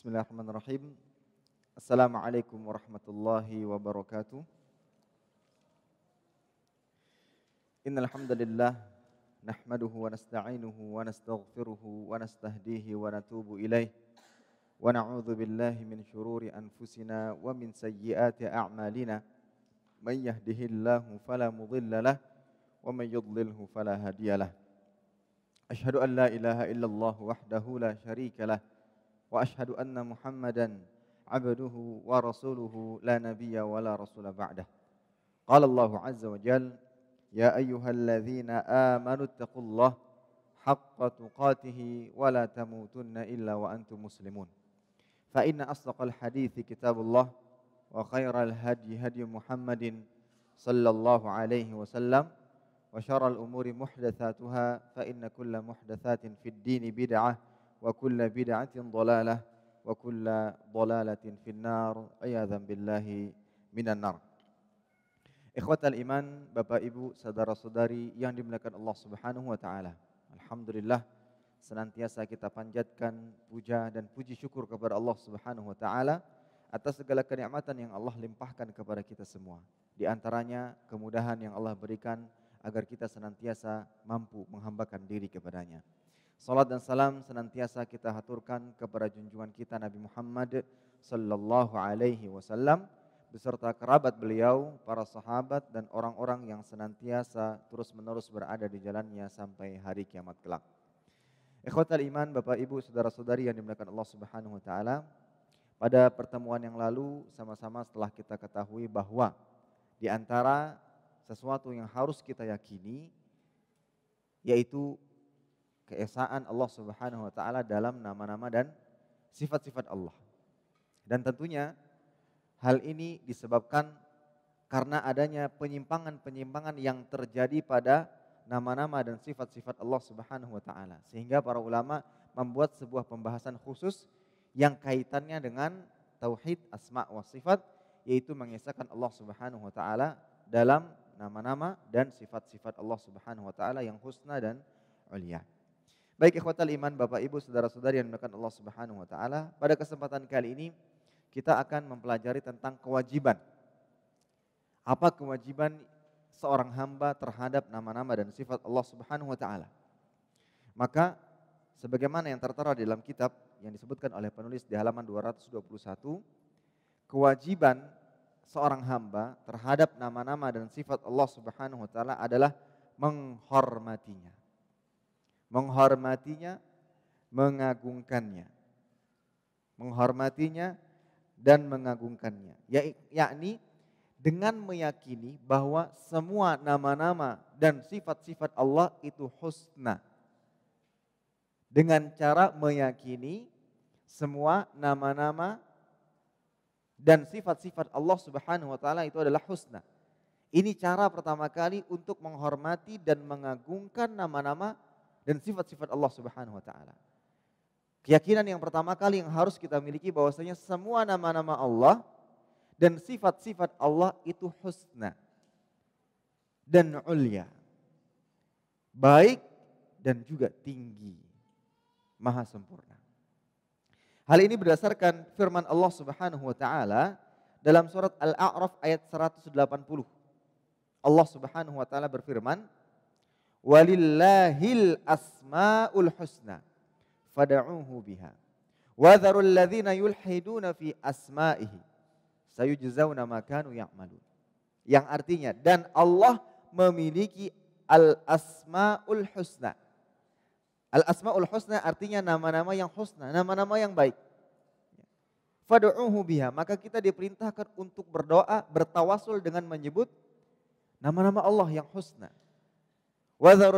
Bismillahirrahmanirrahim. Assalamualaikum warahmatullahi wabarakatuh. Innal hamdalillah nahmaduhu wa nasta'inuhu wa nastaghfiruhu wa nastahdihi wa natubu ilaih wa na'udzu billahi min shururi anfusina wa min sayyiati a'malina. Man yahdihillahu fala mudilla lah wa man yudlilhu fala hadiyalah. Ashhadu an la ilaha illallah wahdahu la syarika lah. وأشهد أن محمدا عبده ورسوله لا نبي ولا رسول بعده قال الله عز وجل يا أيها الذين آمنوا اتقوا الله حق تقاته ولا تموتن إلا وأنتم مسلمون فإن أصدق الحديث كتاب الله وخير الهدي هدي محمد صلى الله عليه وسلم وشر الأمور محدثاتها فإن كل محدثات في الدين بدعة وكل بدعة ضلالة وكل ضلالة في النار عياذا بالله من النار Ikhwatal iman, Bapak Ibu, saudara-saudari yang dimuliakan Allah Subhanahu wa taala. Alhamdulillah senantiasa kita panjatkan puja dan puji syukur kepada Allah Subhanahu wa taala atas segala kenikmatan yang Allah limpahkan kepada kita semua. Di antaranya kemudahan yang Allah berikan agar kita senantiasa mampu menghambakan diri kepadanya. Salat dan salam senantiasa kita haturkan kepada junjungan kita Nabi Muhammad sallallahu alaihi wasallam beserta kerabat beliau, para sahabat dan orang-orang yang senantiasa terus-menerus berada di jalannya sampai hari kiamat kelak. Ikhwatal iman, Bapak Ibu, saudara-saudari yang dimuliakan Allah Subhanahu wa taala, pada pertemuan yang lalu sama-sama setelah kita ketahui bahwa di antara sesuatu yang harus kita yakini yaitu keesaan Allah Subhanahu wa taala dalam nama-nama dan sifat-sifat Allah. Dan tentunya hal ini disebabkan karena adanya penyimpangan-penyimpangan yang terjadi pada nama-nama dan sifat-sifat Allah Subhanahu wa taala. Sehingga para ulama membuat sebuah pembahasan khusus yang kaitannya dengan tauhid asma wa sifat yaitu mengesahkan Allah Subhanahu wa taala dalam nama-nama dan sifat-sifat Allah Subhanahu wa taala yang husna dan ulia. Baik ikhwatal iman Bapak Ibu saudara-saudari yang dimuliakan Allah Subhanahu wa taala, pada kesempatan kali ini kita akan mempelajari tentang kewajiban. Apa kewajiban seorang hamba terhadap nama-nama dan sifat Allah Subhanahu wa taala? Maka sebagaimana yang tertera di dalam kitab yang disebutkan oleh penulis di halaman 221, kewajiban seorang hamba terhadap nama-nama dan sifat Allah Subhanahu wa taala adalah menghormatinya menghormatinya, mengagungkannya. Menghormatinya dan mengagungkannya. Ya, yakni dengan meyakini bahwa semua nama-nama dan sifat-sifat Allah itu husna. Dengan cara meyakini semua nama-nama dan sifat-sifat Allah Subhanahu wa taala itu adalah husna. Ini cara pertama kali untuk menghormati dan mengagungkan nama-nama dan sifat-sifat Allah Subhanahu wa taala. Keyakinan yang pertama kali yang harus kita miliki bahwasanya semua nama-nama Allah dan sifat-sifat Allah itu husna dan ulia. Baik dan juga tinggi. Maha sempurna. Hal ini berdasarkan firman Allah Subhanahu wa taala dalam surat Al-A'raf ayat 180. Allah Subhanahu wa taala berfirman, Walillahil asmaul husna fad'uhu biha. dharul ladzina yulhiduna fi asma'ihi sayujzauna ma kanu ya'malun. Yang artinya dan Allah memiliki al asmaul husna. Al asmaul husna artinya nama-nama yang husna, nama-nama yang baik. fad'uhu biha, maka kita diperintahkan untuk berdoa, bertawasul dengan menyebut nama-nama Allah yang husna. Dan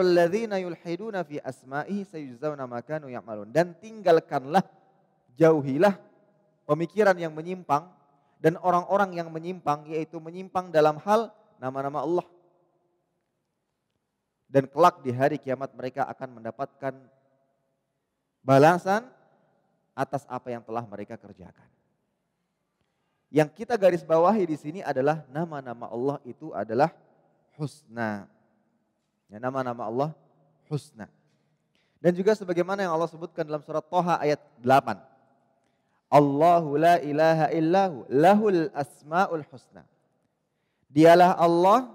tinggalkanlah, jauhilah pemikiran yang menyimpang dan orang-orang yang menyimpang yaitu menyimpang dalam hal nama-nama Allah. Dan kelak di hari kiamat mereka akan mendapatkan balasan atas apa yang telah mereka kerjakan. Yang kita garis bawahi di sini adalah nama-nama Allah itu adalah husna. Nama-nama Allah husna. Dan juga sebagaimana yang Allah sebutkan dalam surat Toha ayat 8. Allahu la ilaha illahu lahul asma'ul husna. Dialah Allah,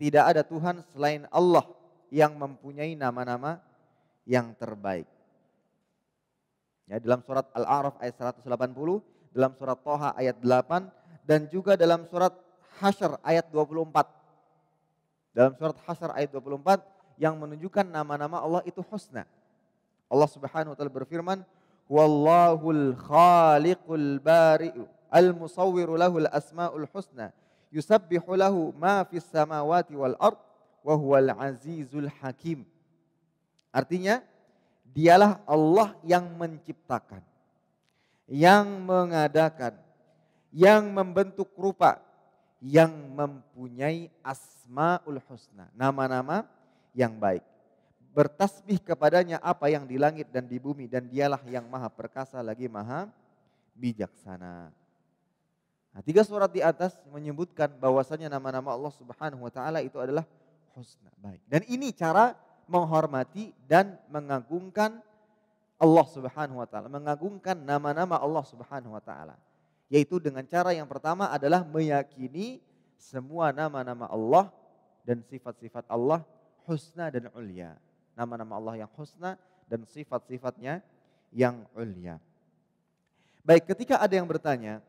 tidak ada Tuhan selain Allah yang mempunyai nama-nama yang terbaik. Ya, dalam surat Al-A'raf ayat 180, dalam surat Toha ayat 8, dan juga dalam surat Hashr ayat 24. Dalam surat Hasr ayat 24 yang menunjukkan nama-nama Allah itu husna. Allah Subhanahu wa taala berfirman, "Wallahul khaliqul bari'u al-musawwiru lahul asmaul husna yusabbihu lahu ma fis samawati wal ard wa huwal azizul hakim." Artinya, dialah Allah yang menciptakan, yang mengadakan, yang membentuk rupa, yang mempunyai asmaul husna, nama-nama yang baik. Bertasbih kepadanya apa yang di langit dan di bumi dan dialah yang maha perkasa lagi maha bijaksana. Nah, tiga surat di atas menyebutkan bahwasanya nama-nama Allah Subhanahu wa taala itu adalah husna, baik. Dan ini cara menghormati dan mengagungkan Allah Subhanahu wa taala, mengagungkan nama-nama Allah Subhanahu wa taala yaitu dengan cara yang pertama adalah meyakini semua nama-nama Allah dan sifat-sifat Allah husna dan ulia. Nama-nama Allah yang husna dan sifat-sifatnya yang ulia. Baik, ketika ada yang bertanya,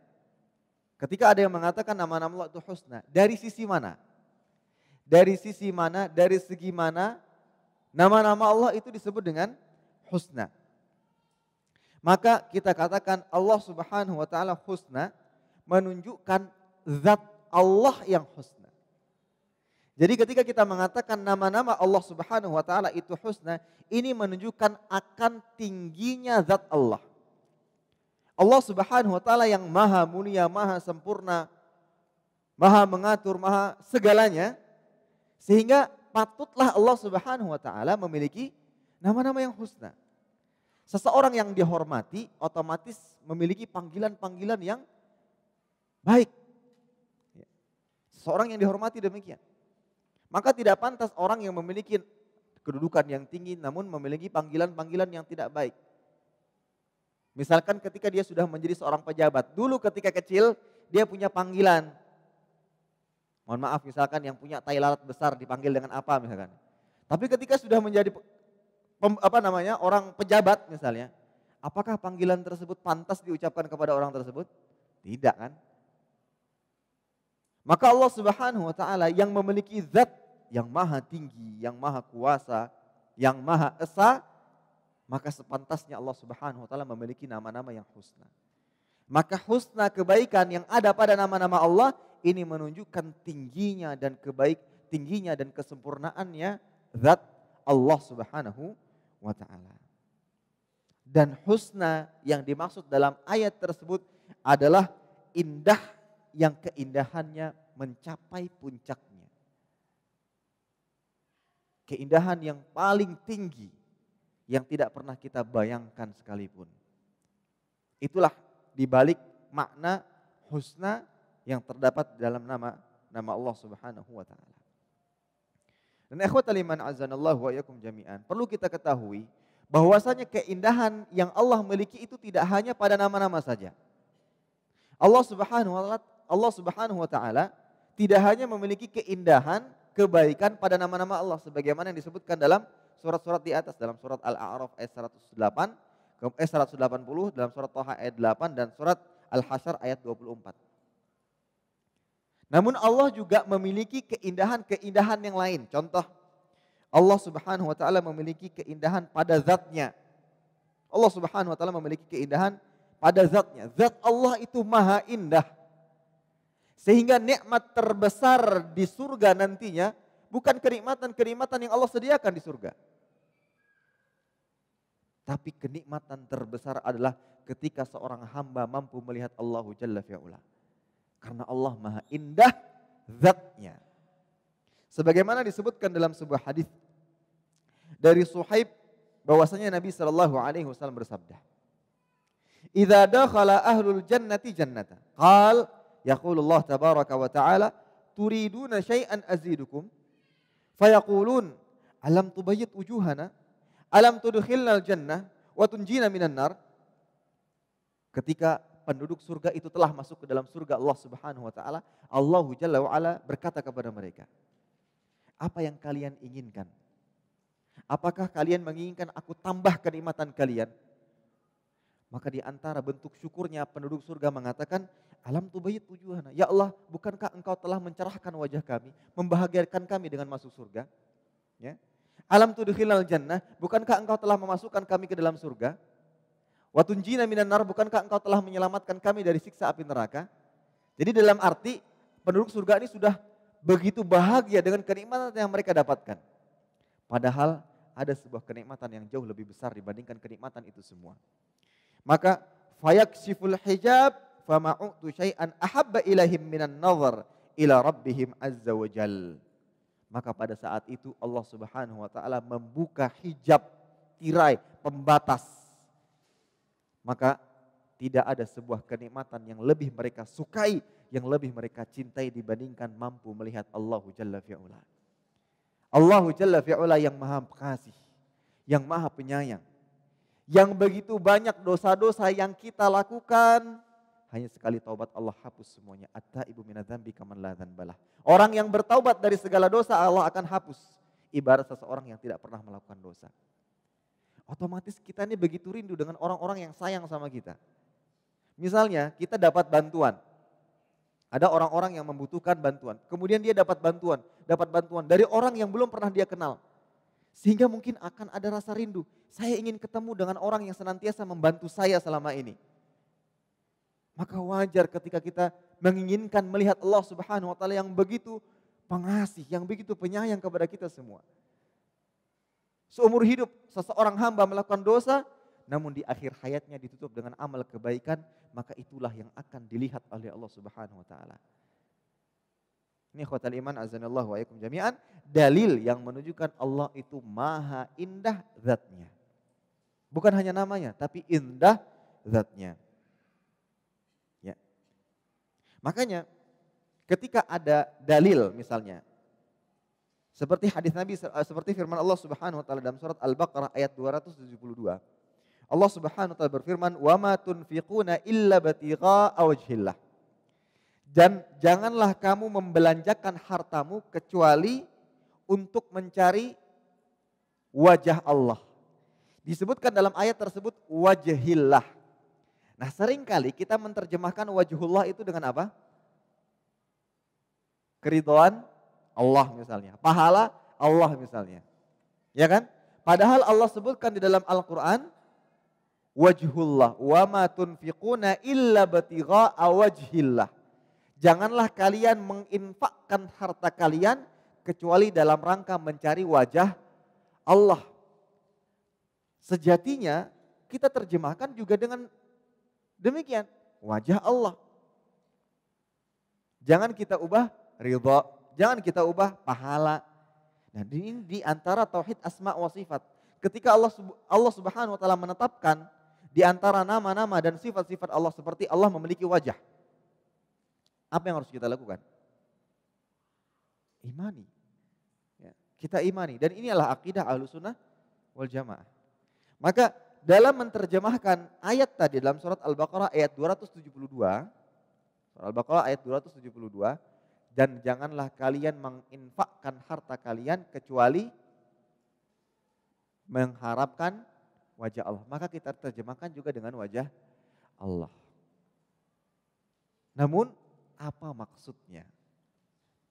ketika ada yang mengatakan nama-nama Allah itu husna, dari sisi mana? Dari sisi mana, dari segi mana nama-nama Allah itu disebut dengan husna? Maka kita katakan Allah Subhanahu wa taala husna menunjukkan zat Allah yang husna. Jadi ketika kita mengatakan nama-nama Allah Subhanahu wa taala itu husna, ini menunjukkan akan tingginya zat Allah. Allah Subhanahu wa taala yang maha mulia, maha sempurna, maha mengatur, maha segalanya sehingga patutlah Allah Subhanahu wa taala memiliki nama-nama yang husna. Seseorang yang dihormati otomatis memiliki panggilan-panggilan yang baik. Seseorang yang dihormati demikian. Maka tidak pantas orang yang memiliki kedudukan yang tinggi namun memiliki panggilan-panggilan yang tidak baik. Misalkan ketika dia sudah menjadi seorang pejabat, dulu ketika kecil dia punya panggilan. Mohon maaf misalkan yang punya tai besar dipanggil dengan apa misalkan. Tapi ketika sudah menjadi pem, apa namanya orang pejabat misalnya, apakah panggilan tersebut pantas diucapkan kepada orang tersebut? Tidak kan? Maka Allah Subhanahu wa taala yang memiliki zat yang maha tinggi, yang maha kuasa, yang maha esa, maka sepantasnya Allah Subhanahu wa taala memiliki nama-nama yang husna. Maka husna kebaikan yang ada pada nama-nama Allah ini menunjukkan tingginya dan kebaik tingginya dan kesempurnaannya zat Allah Subhanahu wa taala. Dan husna yang dimaksud dalam ayat tersebut adalah indah yang keindahannya mencapai puncaknya. Keindahan yang paling tinggi yang tidak pernah kita bayangkan sekalipun. Itulah dibalik makna husna yang terdapat dalam nama nama Allah Subhanahu wa taala. Dan ikhwatal iman azanallahu wa yakum jami'an. Perlu kita ketahui bahwasanya keindahan yang Allah miliki itu tidak hanya pada nama-nama saja. Allah Subhanahu wa taala Allah Subhanahu wa taala tidak hanya memiliki keindahan, kebaikan pada nama-nama Allah sebagaimana yang disebutkan dalam surat-surat di atas dalam surat Al-A'raf ayat 108, ayat 180, dalam surat Thaha ayat 8 dan surat Al-Hasyr ayat 24. Namun Allah juga memiliki keindahan-keindahan yang lain. Contoh, Allah subhanahu wa ta'ala memiliki keindahan pada zatnya. Allah subhanahu wa ta'ala memiliki keindahan pada zatnya. Zat Allah itu maha indah. Sehingga nikmat terbesar di surga nantinya bukan kenikmatan-kenikmatan yang Allah sediakan di surga. Tapi kenikmatan terbesar adalah ketika seorang hamba mampu melihat Allahu Jalla fi'ula. Karena Allah maha indah zatnya. Sebagaimana disebutkan dalam sebuah hadis dari Suhaib bahwasanya Nabi Shallallahu Alaihi Wasallam bersabda, "Iza dakhala ahlul jannati jannata, qal yaqulullah tabaraka wa ta'ala, turiduna syai'an azidukum?" Fayaqulun, "Alam tubayyit ujuhana, Alam al jannah wa tunjina minan nar?" Ketika penduduk surga itu telah masuk ke dalam surga Allah Subhanahu wa taala, Allah Jalla wa ala berkata kepada mereka, "Apa yang kalian inginkan? Apakah kalian menginginkan aku tambah kenikmatan kalian?" Maka di antara bentuk syukurnya penduduk surga mengatakan, Alam tubayit tujuhana. Ya Allah, bukankah engkau telah mencerahkan wajah kami, membahagiakan kami dengan masuk surga? Ya. Alam tudkhilal jannah, bukankah engkau telah memasukkan kami ke dalam surga? Watunjina minan nar, bukankah engkau telah menyelamatkan kami dari siksa api neraka? Jadi dalam arti penduduk surga ini sudah begitu bahagia dengan kenikmatan yang mereka dapatkan. Padahal ada sebuah kenikmatan yang jauh lebih besar dibandingkan kenikmatan itu semua. Maka fayaksiful hijab fama'utu syai'an ahabba ilahim minan nazar ila rabbihim azza wa jal. Maka pada saat itu Allah subhanahu wa ta'ala membuka hijab tirai pembatas maka tidak ada sebuah kenikmatan yang lebih mereka sukai, yang lebih mereka cintai dibandingkan mampu melihat Allahu Jalla fi'ula. Allahu Jalla fi'ula yang maha kasih, yang maha penyayang. Yang begitu banyak dosa-dosa yang kita lakukan, hanya sekali taubat Allah hapus semuanya. Atta ibu minadzambi kaman la balah. Orang yang bertaubat dari segala dosa Allah akan hapus. Ibarat seseorang yang tidak pernah melakukan dosa. Otomatis kita ini begitu rindu dengan orang-orang yang sayang sama kita. Misalnya kita dapat bantuan. Ada orang-orang yang membutuhkan bantuan. Kemudian dia dapat bantuan, dapat bantuan dari orang yang belum pernah dia kenal. Sehingga mungkin akan ada rasa rindu. Saya ingin ketemu dengan orang yang senantiasa membantu saya selama ini. Maka wajar ketika kita menginginkan melihat Allah Subhanahu wa taala yang begitu pengasih, yang begitu penyayang kepada kita semua. Seumur hidup seseorang hamba melakukan dosa, namun di akhir hayatnya ditutup dengan amal kebaikan, maka itulah yang akan dilihat oleh Allah Subhanahu wa taala. Ini khotal iman azanallahu wa yakum jami'an. Dalil yang menunjukkan Allah itu maha indah zatnya. Bukan hanya namanya, tapi indah zatnya. Ya. Makanya ketika ada dalil misalnya, seperti hadis Nabi eh, seperti firman Allah Subhanahu wa taala dalam surat Al-Baqarah ayat 272. Allah Subhanahu wa taala berfirman, "Wa ma tunfiquna illa batiqa wajhillah." Dan janganlah kamu membelanjakan hartamu kecuali untuk mencari wajah Allah. Disebutkan dalam ayat tersebut wajhillah. Nah, seringkali kita menerjemahkan wajhullah itu dengan apa? Keridoan Allah misalnya. Pahala Allah misalnya. Ya kan? Padahal Allah sebutkan di dalam Al-Quran, wajhullah wa ma tunfiquna illa batigha wajhillah. Janganlah kalian menginfakkan harta kalian kecuali dalam rangka mencari wajah Allah. Sejatinya kita terjemahkan juga dengan demikian, wajah Allah. Jangan kita ubah ridha Jangan kita ubah pahala. Nah, ini di antara tauhid asma wa sifat. Ketika Allah Allah Subhanahu wa taala menetapkan di antara nama-nama dan sifat-sifat Allah seperti Allah memiliki wajah. Apa yang harus kita lakukan? Imani. Ya, kita imani dan inilah akidah Sunnah wal Jamaah. Maka dalam menerjemahkan ayat tadi dalam surat Al-Baqarah ayat 272, Al-Baqarah ayat 272, dan janganlah kalian menginfakkan harta kalian kecuali mengharapkan wajah Allah. Maka kita terjemahkan juga dengan wajah Allah. Namun apa maksudnya?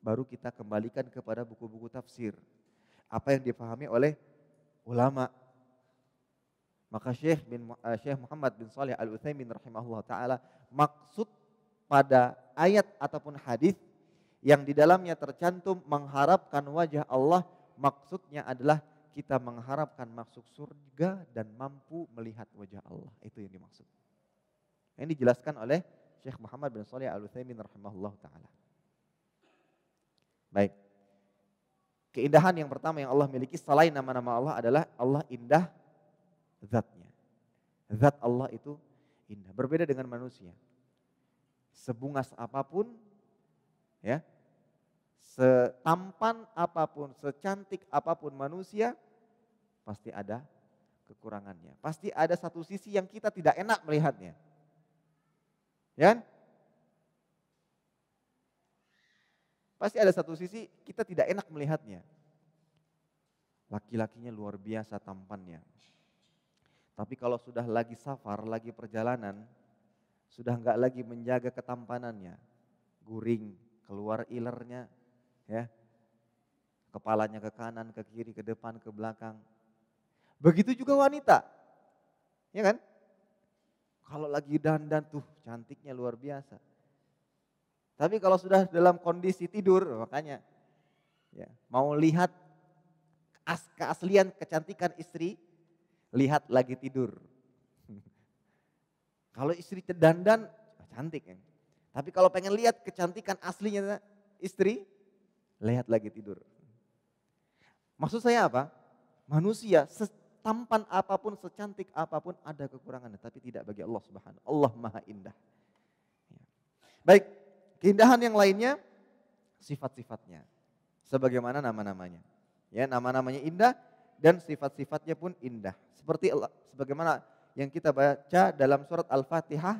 Baru kita kembalikan kepada buku-buku tafsir. Apa yang dipahami oleh ulama. Maka Syekh bin eh, Syekh Muhammad bin Salih Al Utsaimin rahimahullah taala maksud pada ayat ataupun hadis yang di dalamnya tercantum mengharapkan wajah Allah maksudnya adalah kita mengharapkan masuk surga dan mampu melihat wajah Allah. Itu yang dimaksud. ini dijelaskan oleh Syekh Muhammad bin Shalih Al Utsaimin rahimahullah taala. Baik. Keindahan yang pertama yang Allah miliki selain nama-nama Allah adalah Allah indah zatnya. Zat Allah itu indah, berbeda dengan manusia. Sebungas apapun ya, setampan apapun, secantik apapun manusia, pasti ada kekurangannya. Pasti ada satu sisi yang kita tidak enak melihatnya. Ya? Kan? Pasti ada satu sisi kita tidak enak melihatnya. Laki-lakinya luar biasa tampannya. Tapi kalau sudah lagi safar, lagi perjalanan, sudah enggak lagi menjaga ketampanannya. Guring, keluar ilernya, ya. Kepalanya ke kanan, ke kiri, ke depan, ke belakang. Begitu juga wanita. Ya kan? Kalau lagi dandan tuh cantiknya luar biasa. Tapi kalau sudah dalam kondisi tidur makanya ya, mau lihat as keaslian kecantikan istri, lihat lagi tidur. kalau istri dandan cantik ya. Tapi kalau pengen lihat kecantikan aslinya istri, Lihat lagi tidur. Maksud saya apa? Manusia setampan apapun, secantik apapun ada kekurangannya. Tapi tidak bagi Allah subhanahu. Allah maha indah. Ya. Baik, keindahan yang lainnya sifat-sifatnya. Sebagaimana nama-namanya. Ya, nama-namanya indah dan sifat-sifatnya pun indah. Seperti Allah, sebagaimana yang kita baca dalam surat Al-Fatihah,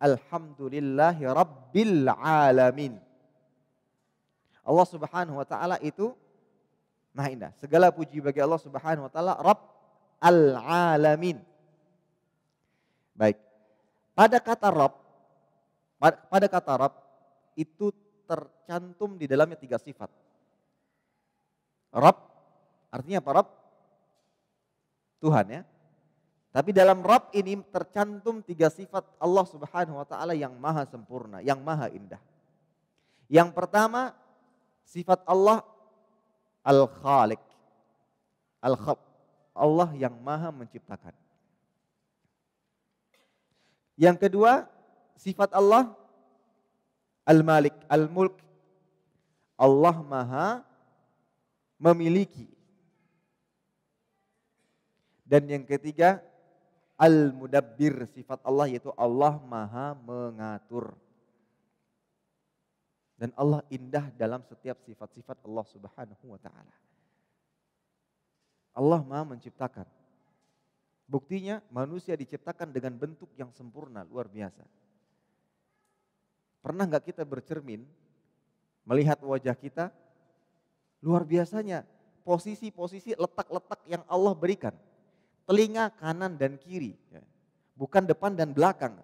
Alhamdulillahi Alamin. Allah Subhanahu wa taala itu maha indah. Segala puji bagi Allah Subhanahu wa taala Rabb al-alamin. Baik. Pada kata Rabb pada kata Rabb itu tercantum di dalamnya tiga sifat. Rabb artinya apa Rabb? Tuhan ya. Tapi dalam Rabb ini tercantum tiga sifat Allah Subhanahu wa taala yang maha sempurna, yang maha indah. Yang pertama Sifat Allah al khalik al khab Allah yang maha menciptakan. Yang kedua, sifat Allah Al-Malik, Al-Mulk. Allah maha memiliki. Dan yang ketiga, Al-Mudabbir, sifat Allah yaitu Allah maha mengatur. Dan Allah indah dalam setiap sifat-sifat Allah Subhanahu wa taala. Allah Maha menciptakan. Buktinya manusia diciptakan dengan bentuk yang sempurna, luar biasa. Pernah nggak kita bercermin melihat wajah kita? Luar biasanya posisi-posisi letak-letak yang Allah berikan. Telinga kanan dan kiri, ya. bukan depan dan belakang.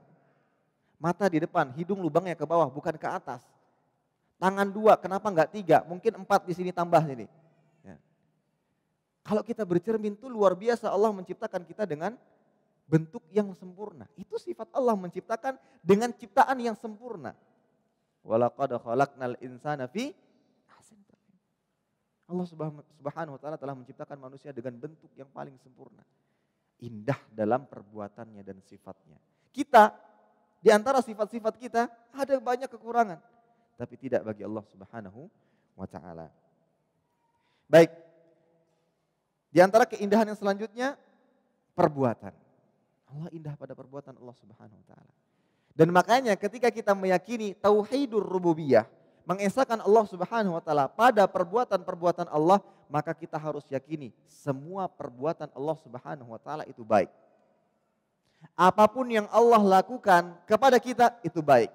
Mata di depan, hidung lubangnya ke bawah, bukan ke atas Tangan dua, kenapa enggak tiga? Mungkin empat di sini tambah sini. Ya. Kalau kita bercermin itu luar biasa Allah menciptakan kita dengan bentuk yang sempurna. Itu sifat Allah menciptakan dengan ciptaan yang sempurna. Walaqad khalaqnal insana fi Allah Subhanahu wa taala telah menciptakan manusia dengan bentuk yang paling sempurna. Indah dalam perbuatannya dan sifatnya. Kita di antara sifat-sifat kita ada banyak kekurangan tapi tidak bagi Allah Subhanahu wa taala. Baik. Di antara keindahan yang selanjutnya perbuatan. Allah indah pada perbuatan Allah Subhanahu wa taala. Dan makanya ketika kita meyakini tauhidur rububiyah, mengesahkan Allah Subhanahu wa taala pada perbuatan-perbuatan Allah, maka kita harus yakini semua perbuatan Allah Subhanahu wa taala itu baik. Apapun yang Allah lakukan kepada kita itu baik.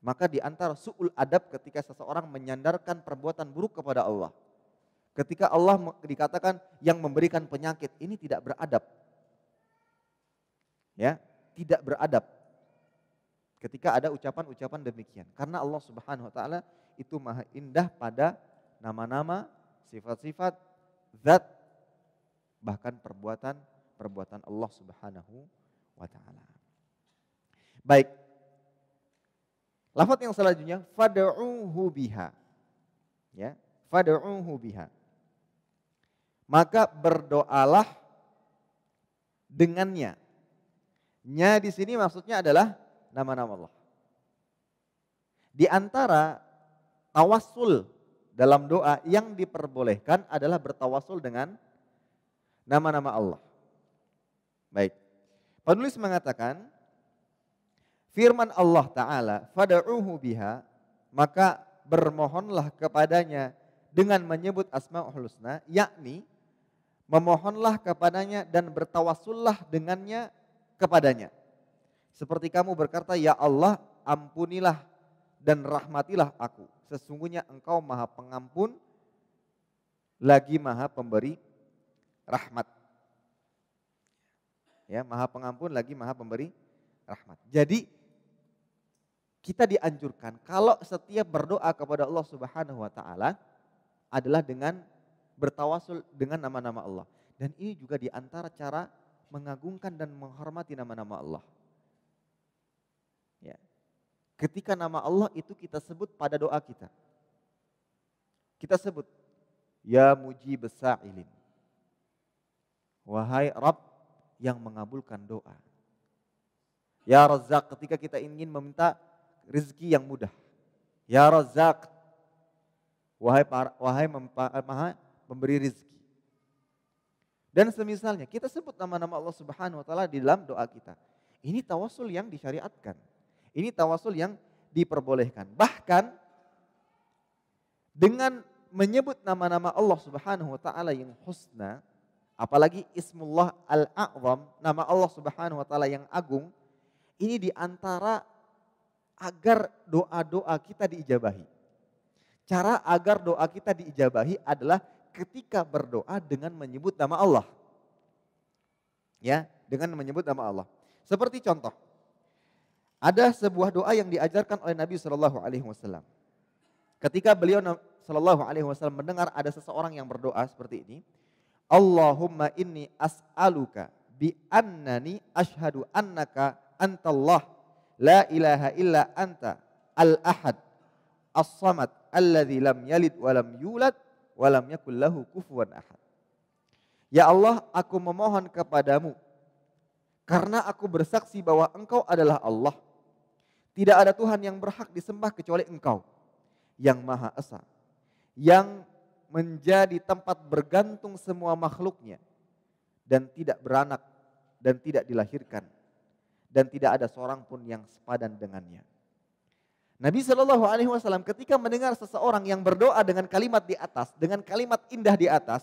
Maka di antara su'ul adab ketika seseorang menyandarkan perbuatan buruk kepada Allah. Ketika Allah dikatakan yang memberikan penyakit, ini tidak beradab. Ya, tidak beradab. Ketika ada ucapan-ucapan demikian. Karena Allah Subhanahu wa taala itu maha indah pada nama-nama, sifat-sifat, zat bahkan perbuatan perbuatan Allah Subhanahu wa taala. Baik, Lafat yang selanjutnya fad'uhu biha. Ya, fad'uhu biha. Maka berdoalah dengannya. Nya di sini maksudnya adalah nama-nama Allah. Di antara tawasul dalam doa yang diperbolehkan adalah bertawasul dengan nama-nama Allah. Baik. Penulis mengatakan Firman Allah Ta'ala, fada'uhu biha, maka bermohonlah kepadanya dengan menyebut asma'ul husna, yakni memohonlah kepadanya dan bertawasullah dengannya kepadanya. Seperti kamu berkata, Ya Allah ampunilah dan rahmatilah aku. Sesungguhnya engkau maha pengampun, lagi maha pemberi rahmat. Ya, maha pengampun lagi maha pemberi rahmat. Jadi kita dianjurkan kalau setiap berdoa kepada Allah Subhanahu wa taala adalah dengan bertawasul dengan nama-nama Allah. Dan ini juga di antara cara mengagungkan dan menghormati nama-nama Allah. Ya. Ketika nama Allah itu kita sebut pada doa kita. Kita sebut, Ya Muji besailin. Wahai Rabb yang mengabulkan doa. Ya Razak ketika kita ingin meminta rezeki yang mudah. Ya Razak, wahai para, wahai eh, maha pemberi rezeki. Dan semisalnya kita sebut nama-nama Allah Subhanahu wa taala di dalam doa kita. Ini tawasul yang disyariatkan. Ini tawasul yang diperbolehkan. Bahkan dengan menyebut nama-nama Allah Subhanahu wa taala yang husna, apalagi Ismullah Al-A'zam, nama Allah Subhanahu wa taala yang agung, ini diantara agar doa-doa kita diijabahi. Cara agar doa kita diijabahi adalah ketika berdoa dengan menyebut nama Allah. Ya, dengan menyebut nama Allah. Seperti contoh, ada sebuah doa yang diajarkan oleh Nabi Shallallahu Alaihi Wasallam. Ketika beliau Shallallahu Alaihi Wasallam mendengar ada seseorang yang berdoa seperti ini, Allahumma inni as'aluka bi annani ashadu annaka antallah La ilaha illa anta al-ahad as-samad alladhi lam yalid wa lam yulad wa lam yakul lahu kufuwan ahad. Ya Allah, aku memohon kepadamu karena aku bersaksi bahwa engkau adalah Allah. Tidak ada Tuhan yang berhak disembah kecuali engkau yang maha esa. Yang menjadi tempat bergantung semua makhluknya dan tidak beranak dan tidak dilahirkan dan tidak ada seorang pun yang sepadan dengannya. Nabi Shallallahu Alaihi Wasallam ketika mendengar seseorang yang berdoa dengan kalimat di atas, dengan kalimat indah di atas,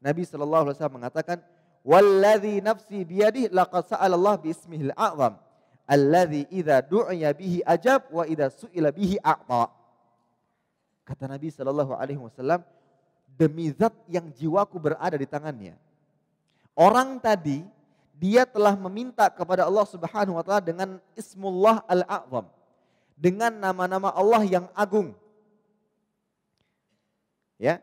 Nabi Shallallahu Alaihi Wasallam mengatakan, "Walladhi nafsi biyadih laqad sa'alallah bismihil a'zam alladhi ida du'ya bihi ajab wa ida su'ila bihi a'ta." Kata Nabi Shallallahu Alaihi Wasallam, demi zat yang jiwaku berada di tangannya. Orang tadi dia telah meminta kepada Allah Subhanahu wa taala dengan Ismullah al-A'zam. Dengan nama-nama Allah yang agung. Ya.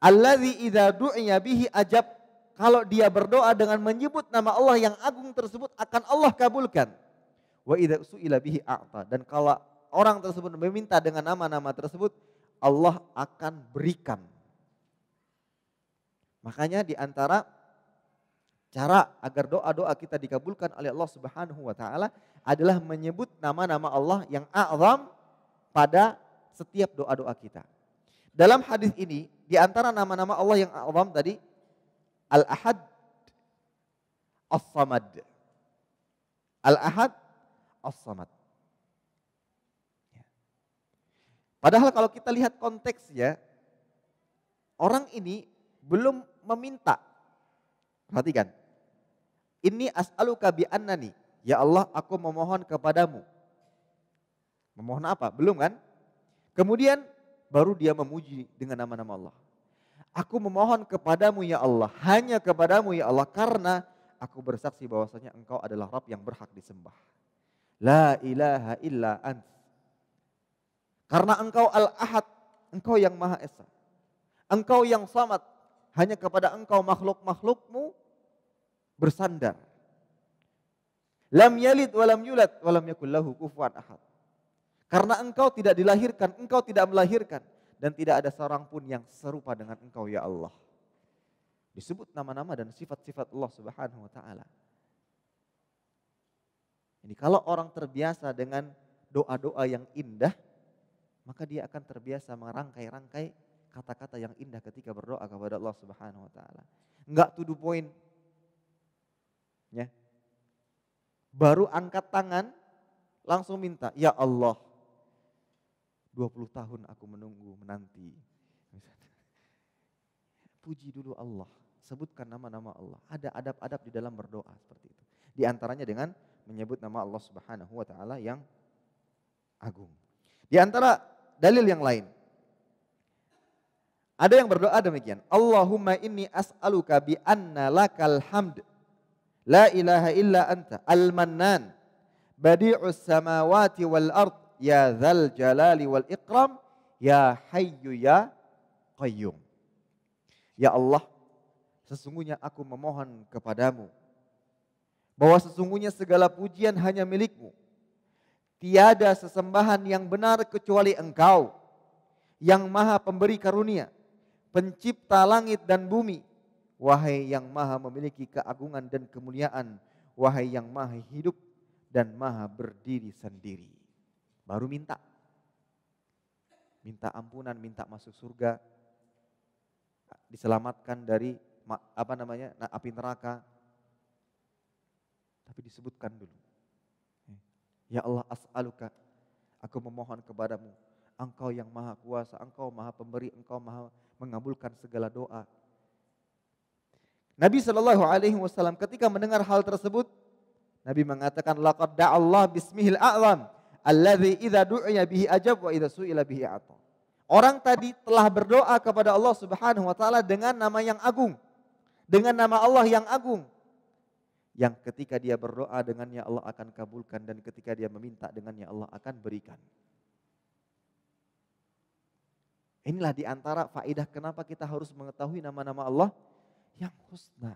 Allazi idza du'iya bihi ajab. Kalau dia berdoa dengan menyebut nama Allah yang agung tersebut akan Allah kabulkan. Wa idza su'ila bihi a'ta. Dan kalau orang tersebut meminta dengan nama-nama tersebut, Allah akan berikan. Makanya di antara Cara agar doa-doa kita dikabulkan oleh Allah Subhanahu wa taala adalah menyebut nama-nama Allah yang azam pada setiap doa-doa kita. Dalam hadis ini di antara nama-nama Allah yang azam tadi Al-Ahad As-Samad. Al-Ahad As-Samad. Ya. Padahal kalau kita lihat konteksnya, orang ini belum meminta. Perhatikan, ini as'aluka bi annani. Ya Allah, aku memohon kepadamu. Memohon apa? Belum kan? Kemudian baru dia memuji dengan nama-nama Allah. Aku memohon kepadamu ya Allah, hanya kepadamu ya Allah karena aku bersaksi bahwasanya engkau adalah Rabb yang berhak disembah. La ilaha illa ant. Karena engkau al-ahad, engkau yang maha esa. Engkau yang selamat, hanya kepada engkau makhluk-makhlukmu bersandar. Lam yalid walam yulad walam yakul lahu kufuwan ahad. Karena engkau tidak dilahirkan, engkau tidak melahirkan dan tidak ada seorang pun yang serupa dengan engkau ya Allah. Disebut nama-nama dan sifat-sifat Allah Subhanahu wa taala. Ini kalau orang terbiasa dengan doa-doa yang indah, maka dia akan terbiasa merangkai-rangkai kata-kata yang indah ketika berdoa kepada Allah Subhanahu wa taala. Enggak to poin. Ya. Baru angkat tangan, langsung minta, ya Allah, 20 tahun aku menunggu, menanti. Puji dulu Allah, sebutkan nama-nama Allah. Ada adab-adab di dalam berdoa seperti itu. Di antaranya dengan menyebut nama Allah Subhanahu wa taala yang agung. Di antara dalil yang lain ada yang berdoa demikian. Allahumma inni as'aluka bi anna lakal hamd La ilaha illa anta al-mannan badi'us samawati wal ard ya dzal jalali wal ikram ya hayyu ya qayyum. Ya Allah, sesungguhnya aku memohon kepadamu bahwa sesungguhnya segala pujian hanya milikmu. Tiada sesembahan yang benar kecuali engkau yang maha pemberi karunia, pencipta langit dan bumi, Wahai yang maha memiliki keagungan dan kemuliaan. Wahai yang maha hidup dan maha berdiri sendiri. Baru minta. Minta ampunan, minta masuk surga. Diselamatkan dari apa namanya api neraka. Tapi disebutkan dulu. Ya Allah as'aluka. Aku memohon kepadamu. Engkau yang maha kuasa, engkau maha pemberi, engkau maha mengabulkan segala doa. Nabi Shallallahu Alaihi Wasallam ketika mendengar hal tersebut, Nabi mengatakan, "Laqad Allah bismihil a'lam, alladzi idza du'iya bihi ajab wa idza su'ila bihi a'ta." Orang tadi telah berdoa kepada Allah Subhanahu wa taala dengan nama yang agung. Dengan nama Allah yang agung. Yang ketika dia berdoa dengannya Allah akan kabulkan dan ketika dia meminta dengannya Allah akan berikan. Inilah diantara faidah kenapa kita harus mengetahui nama-nama Allah yang husna.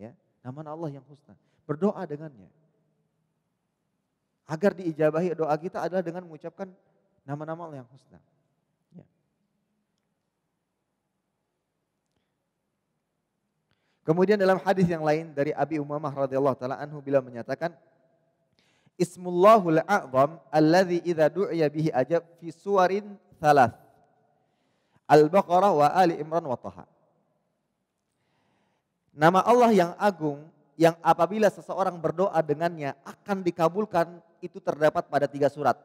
Ya, nama Allah yang husna. Berdoa dengannya. Agar diijabahi doa kita adalah dengan mengucapkan nama-nama Allah yang husna. Ya. Kemudian dalam hadis yang lain dari Abi Umamah radhiyallahu taala anhu bila menyatakan Ismullahul a'zam alladzi idza du'iya bihi ajab fi suwarin thalath. Al-Baqarah wa Ali Imran wa Taha. Nama Allah yang agung yang apabila seseorang berdoa dengannya akan dikabulkan itu terdapat pada tiga surat.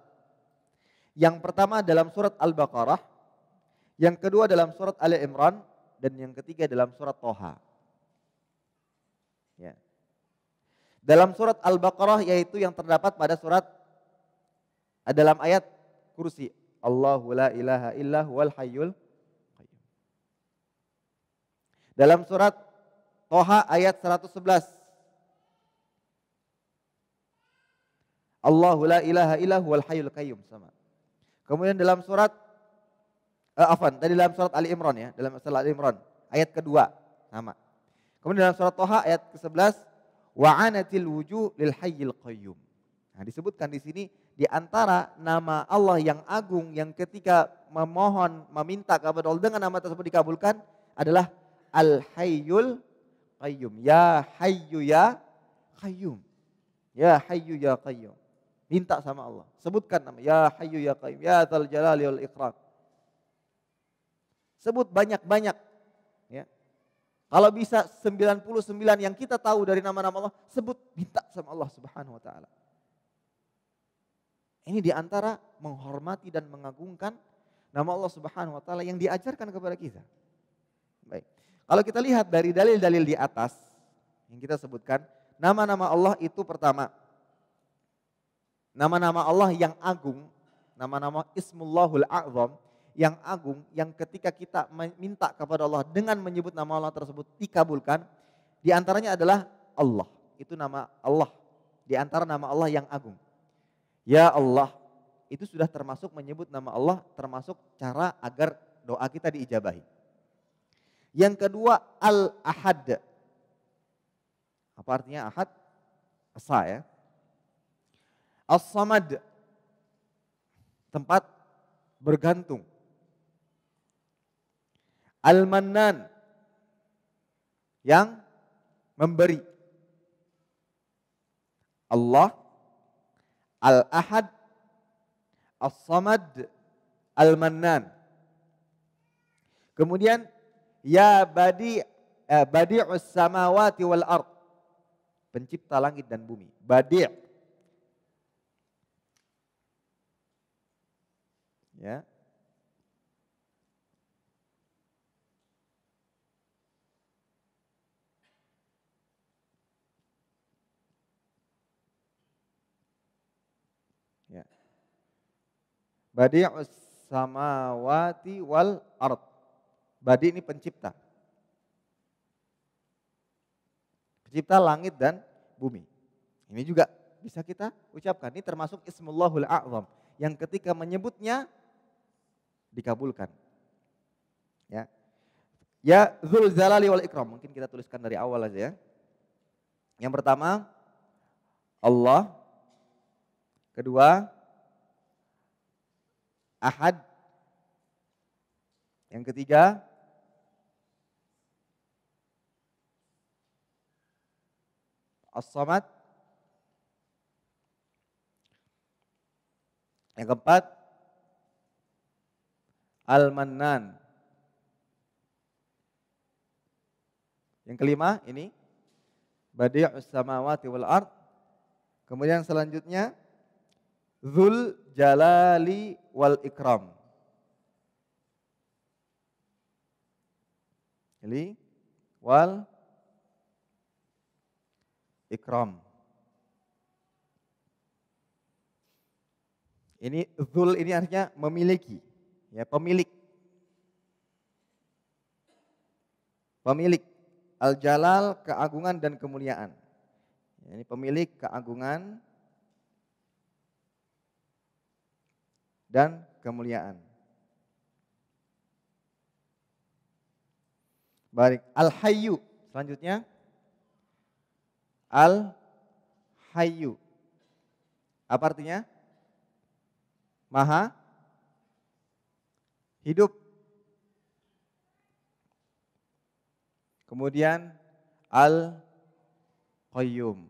Yang pertama dalam surat Al-Baqarah, yang kedua dalam surat Ali Imran, dan yang ketiga dalam surat Toha. Ya. Dalam surat Al-Baqarah yaitu yang terdapat pada surat eh, dalam ayat kursi. Allahu la ilaha illa huwal hayyul Dalam surat Toha ayat 111. Allahu la ilaha illahu wal hayyul qayyum sama. Kemudian dalam surat uh, eh, afan, tadi dalam surat Ali Imran ya, dalam surat Ali Imran ayat kedua sama. Kemudian dalam surat Toha ayat ke-11 wa anatil wujuh lil hayyil qayyum. Nah, disebutkan di sini di antara nama Allah yang agung yang ketika memohon meminta kepada Allah dengan nama tersebut dikabulkan adalah Al Hayyul Qayyum. Ya Hayyu ya Qayyum. Ya Hayyu ya Qayyum. Minta sama Allah. Sebutkan nama. Ya Hayyu ya Qayyum. Ya Dzal Jalali wal Ikram. Sebut banyak-banyak. Ya. Kalau bisa 99 yang kita tahu dari nama-nama Allah, sebut minta sama Allah Subhanahu wa taala. Ini diantara menghormati dan mengagungkan nama Allah Subhanahu wa taala yang diajarkan kepada kita. Baik. Kalau kita lihat dari dalil-dalil di atas yang kita sebutkan, nama-nama Allah itu pertama nama-nama Allah yang agung, nama-nama Ismullahul A'zam yang agung yang ketika kita minta kepada Allah dengan menyebut nama Allah tersebut dikabulkan, di antaranya adalah Allah. Itu nama Allah. Di antara nama Allah yang agung. Ya Allah, itu sudah termasuk menyebut nama Allah, termasuk cara agar doa kita diijabahi. Yang kedua al-ahad. Apa artinya ahad? Asa ya. As-samad. Tempat bergantung. Al-mannan. Yang memberi. Allah. Al-ahad. al samad Al-mannan. Kemudian ya badi eh, badi samawati wal ard. Pencipta langit dan bumi. Badi' ya. Ya. Badi'us samawati wal ard. Badi ini pencipta. Pencipta langit dan bumi. Ini juga bisa kita ucapkan. Ini termasuk Ismullahul A'zam. Yang ketika menyebutnya dikabulkan. Ya. Ya Zul Zalali wal Ikram. Mungkin kita tuliskan dari awal aja ya. Yang pertama Allah. Kedua Ahad. Yang ketiga As-Samad. Yang keempat, Al-Mannan. Yang kelima ini, Badi'us samawati wal ard. Kemudian selanjutnya, Zul Jalali wal Ikram. Jadi, wal ikram. Ini zul ini artinya memiliki, ya pemilik. Pemilik al-jalal, keagungan dan kemuliaan. Ya, ini pemilik keagungan dan kemuliaan. Baik, al-hayyu selanjutnya al hayyu. Apa artinya? Maha hidup. Kemudian al qayyum.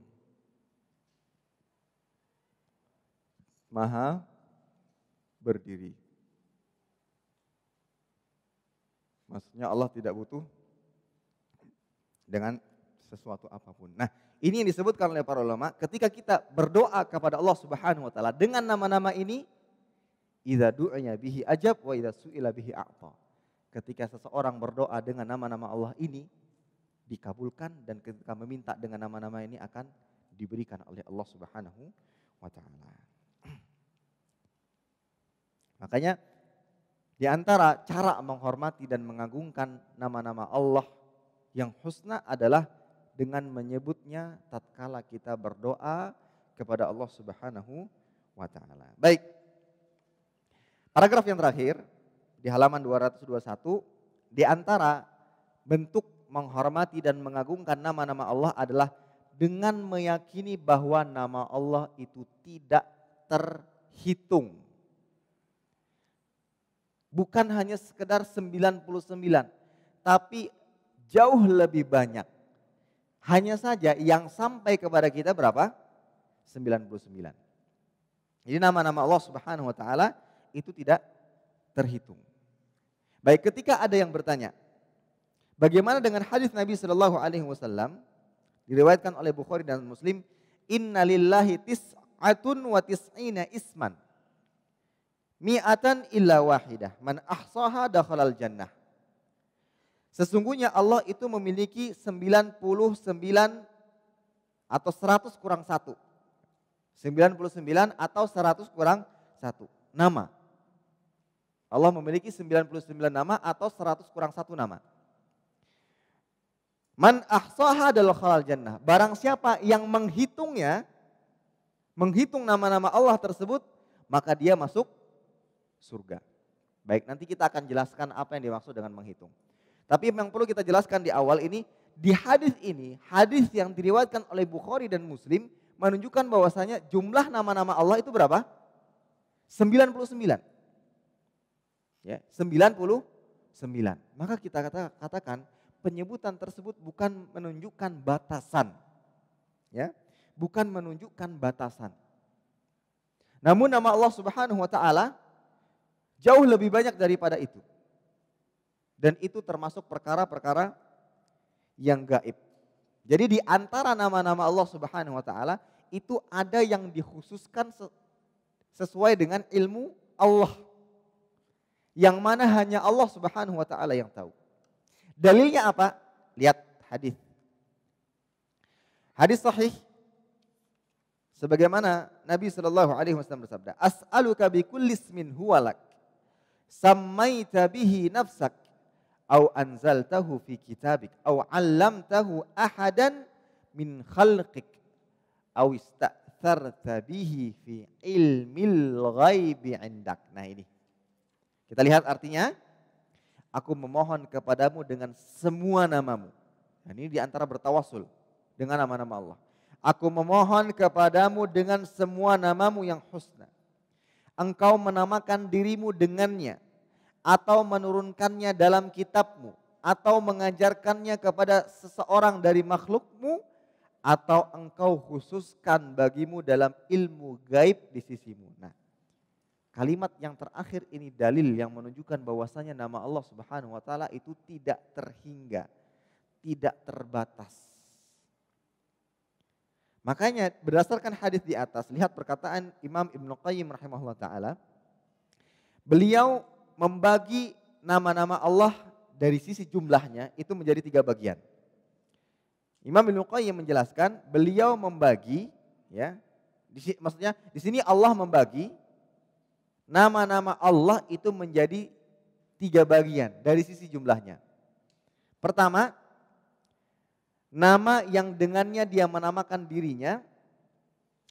Maha berdiri. Maksudnya Allah tidak butuh dengan sesuatu apapun. Nah, ini yang disebutkan oleh para ulama, ketika kita berdoa kepada Allah Subhanahu wa taala dengan nama-nama ini, idza du'a bihi ajab wa idza su'ila bihi a'ta. Ketika seseorang berdoa dengan nama-nama Allah ini dikabulkan dan ketika meminta dengan nama-nama ini akan diberikan oleh Allah Subhanahu wa taala. Makanya di antara cara menghormati dan mengagungkan nama-nama Allah yang husna adalah dengan menyebutnya tatkala kita berdoa kepada Allah Subhanahu wa taala. Baik. Paragraf yang terakhir di halaman 221 di antara bentuk menghormati dan mengagungkan nama-nama Allah adalah dengan meyakini bahwa nama Allah itu tidak terhitung. Bukan hanya sekedar 99, tapi jauh lebih banyak hanya saja yang sampai kepada kita berapa? 99. Jadi nama-nama Allah Subhanahu wa taala itu tidak terhitung. Baik, ketika ada yang bertanya, bagaimana dengan hadis Nabi Shallallahu alaihi wasallam diriwayatkan oleh Bukhari dan Muslim, "Inna lillahi tis'atun wa tis'ina isman." mi'atan illa wahidah man ahsaha dakhalal jannah Sesungguhnya Allah itu memiliki 99 atau 100 kurang 1. 99 atau 100 kurang 1 nama. Allah memiliki 99 nama atau 100 kurang 1 nama. Man ahsaha khalal jannah. Barang siapa yang menghitungnya, menghitung nama-nama Allah tersebut, maka dia masuk surga. Baik, nanti kita akan jelaskan apa yang dimaksud dengan menghitung. Tapi yang perlu kita jelaskan di awal ini, di hadis ini, hadis yang diriwayatkan oleh Bukhari dan Muslim menunjukkan bahwasanya jumlah nama-nama Allah itu berapa? 99. Ya, 99. Maka kita kata, katakan penyebutan tersebut bukan menunjukkan batasan. Ya, bukan menunjukkan batasan. Namun nama Allah Subhanahu wa taala jauh lebih banyak daripada itu. Dan itu termasuk perkara-perkara yang gaib. Jadi di antara nama-nama Allah Subhanahu wa taala itu ada yang dikhususkan sesuai dengan ilmu Allah. Yang mana hanya Allah Subhanahu wa taala yang tahu. Dalilnya apa? Lihat hadis. Hadis sahih sebagaimana Nabi Shallallahu alaihi wasallam bersabda, "As'aluka bi kulli ismin huwalak sammaita bihi nafsak au anzaltahu fi kitabik au 'allamtahu ahadan min khalqik au ista'tharta bihi fi ilmil ghaibi 'indak. Nah ini. Kita lihat artinya aku memohon kepadamu dengan semua namamu. Nah, ini diantara bertawasul dengan nama-nama Allah. Aku memohon kepadamu dengan semua namamu yang husna. Engkau menamakan dirimu dengannya atau menurunkannya dalam kitabmu atau mengajarkannya kepada seseorang dari makhlukmu atau engkau khususkan bagimu dalam ilmu gaib di sisimu. Nah, kalimat yang terakhir ini dalil yang menunjukkan bahwasanya nama Allah Subhanahu wa taala itu tidak terhingga, tidak terbatas. Makanya berdasarkan hadis di atas, lihat perkataan Imam Ibnu Qayyim rahimahullah taala, beliau membagi nama-nama Allah dari sisi jumlahnya itu menjadi tiga bagian. Imam Ibnu Qayyim menjelaskan beliau membagi ya di, maksudnya di sini Allah membagi nama-nama Allah itu menjadi tiga bagian dari sisi jumlahnya. Pertama, nama yang dengannya dia menamakan dirinya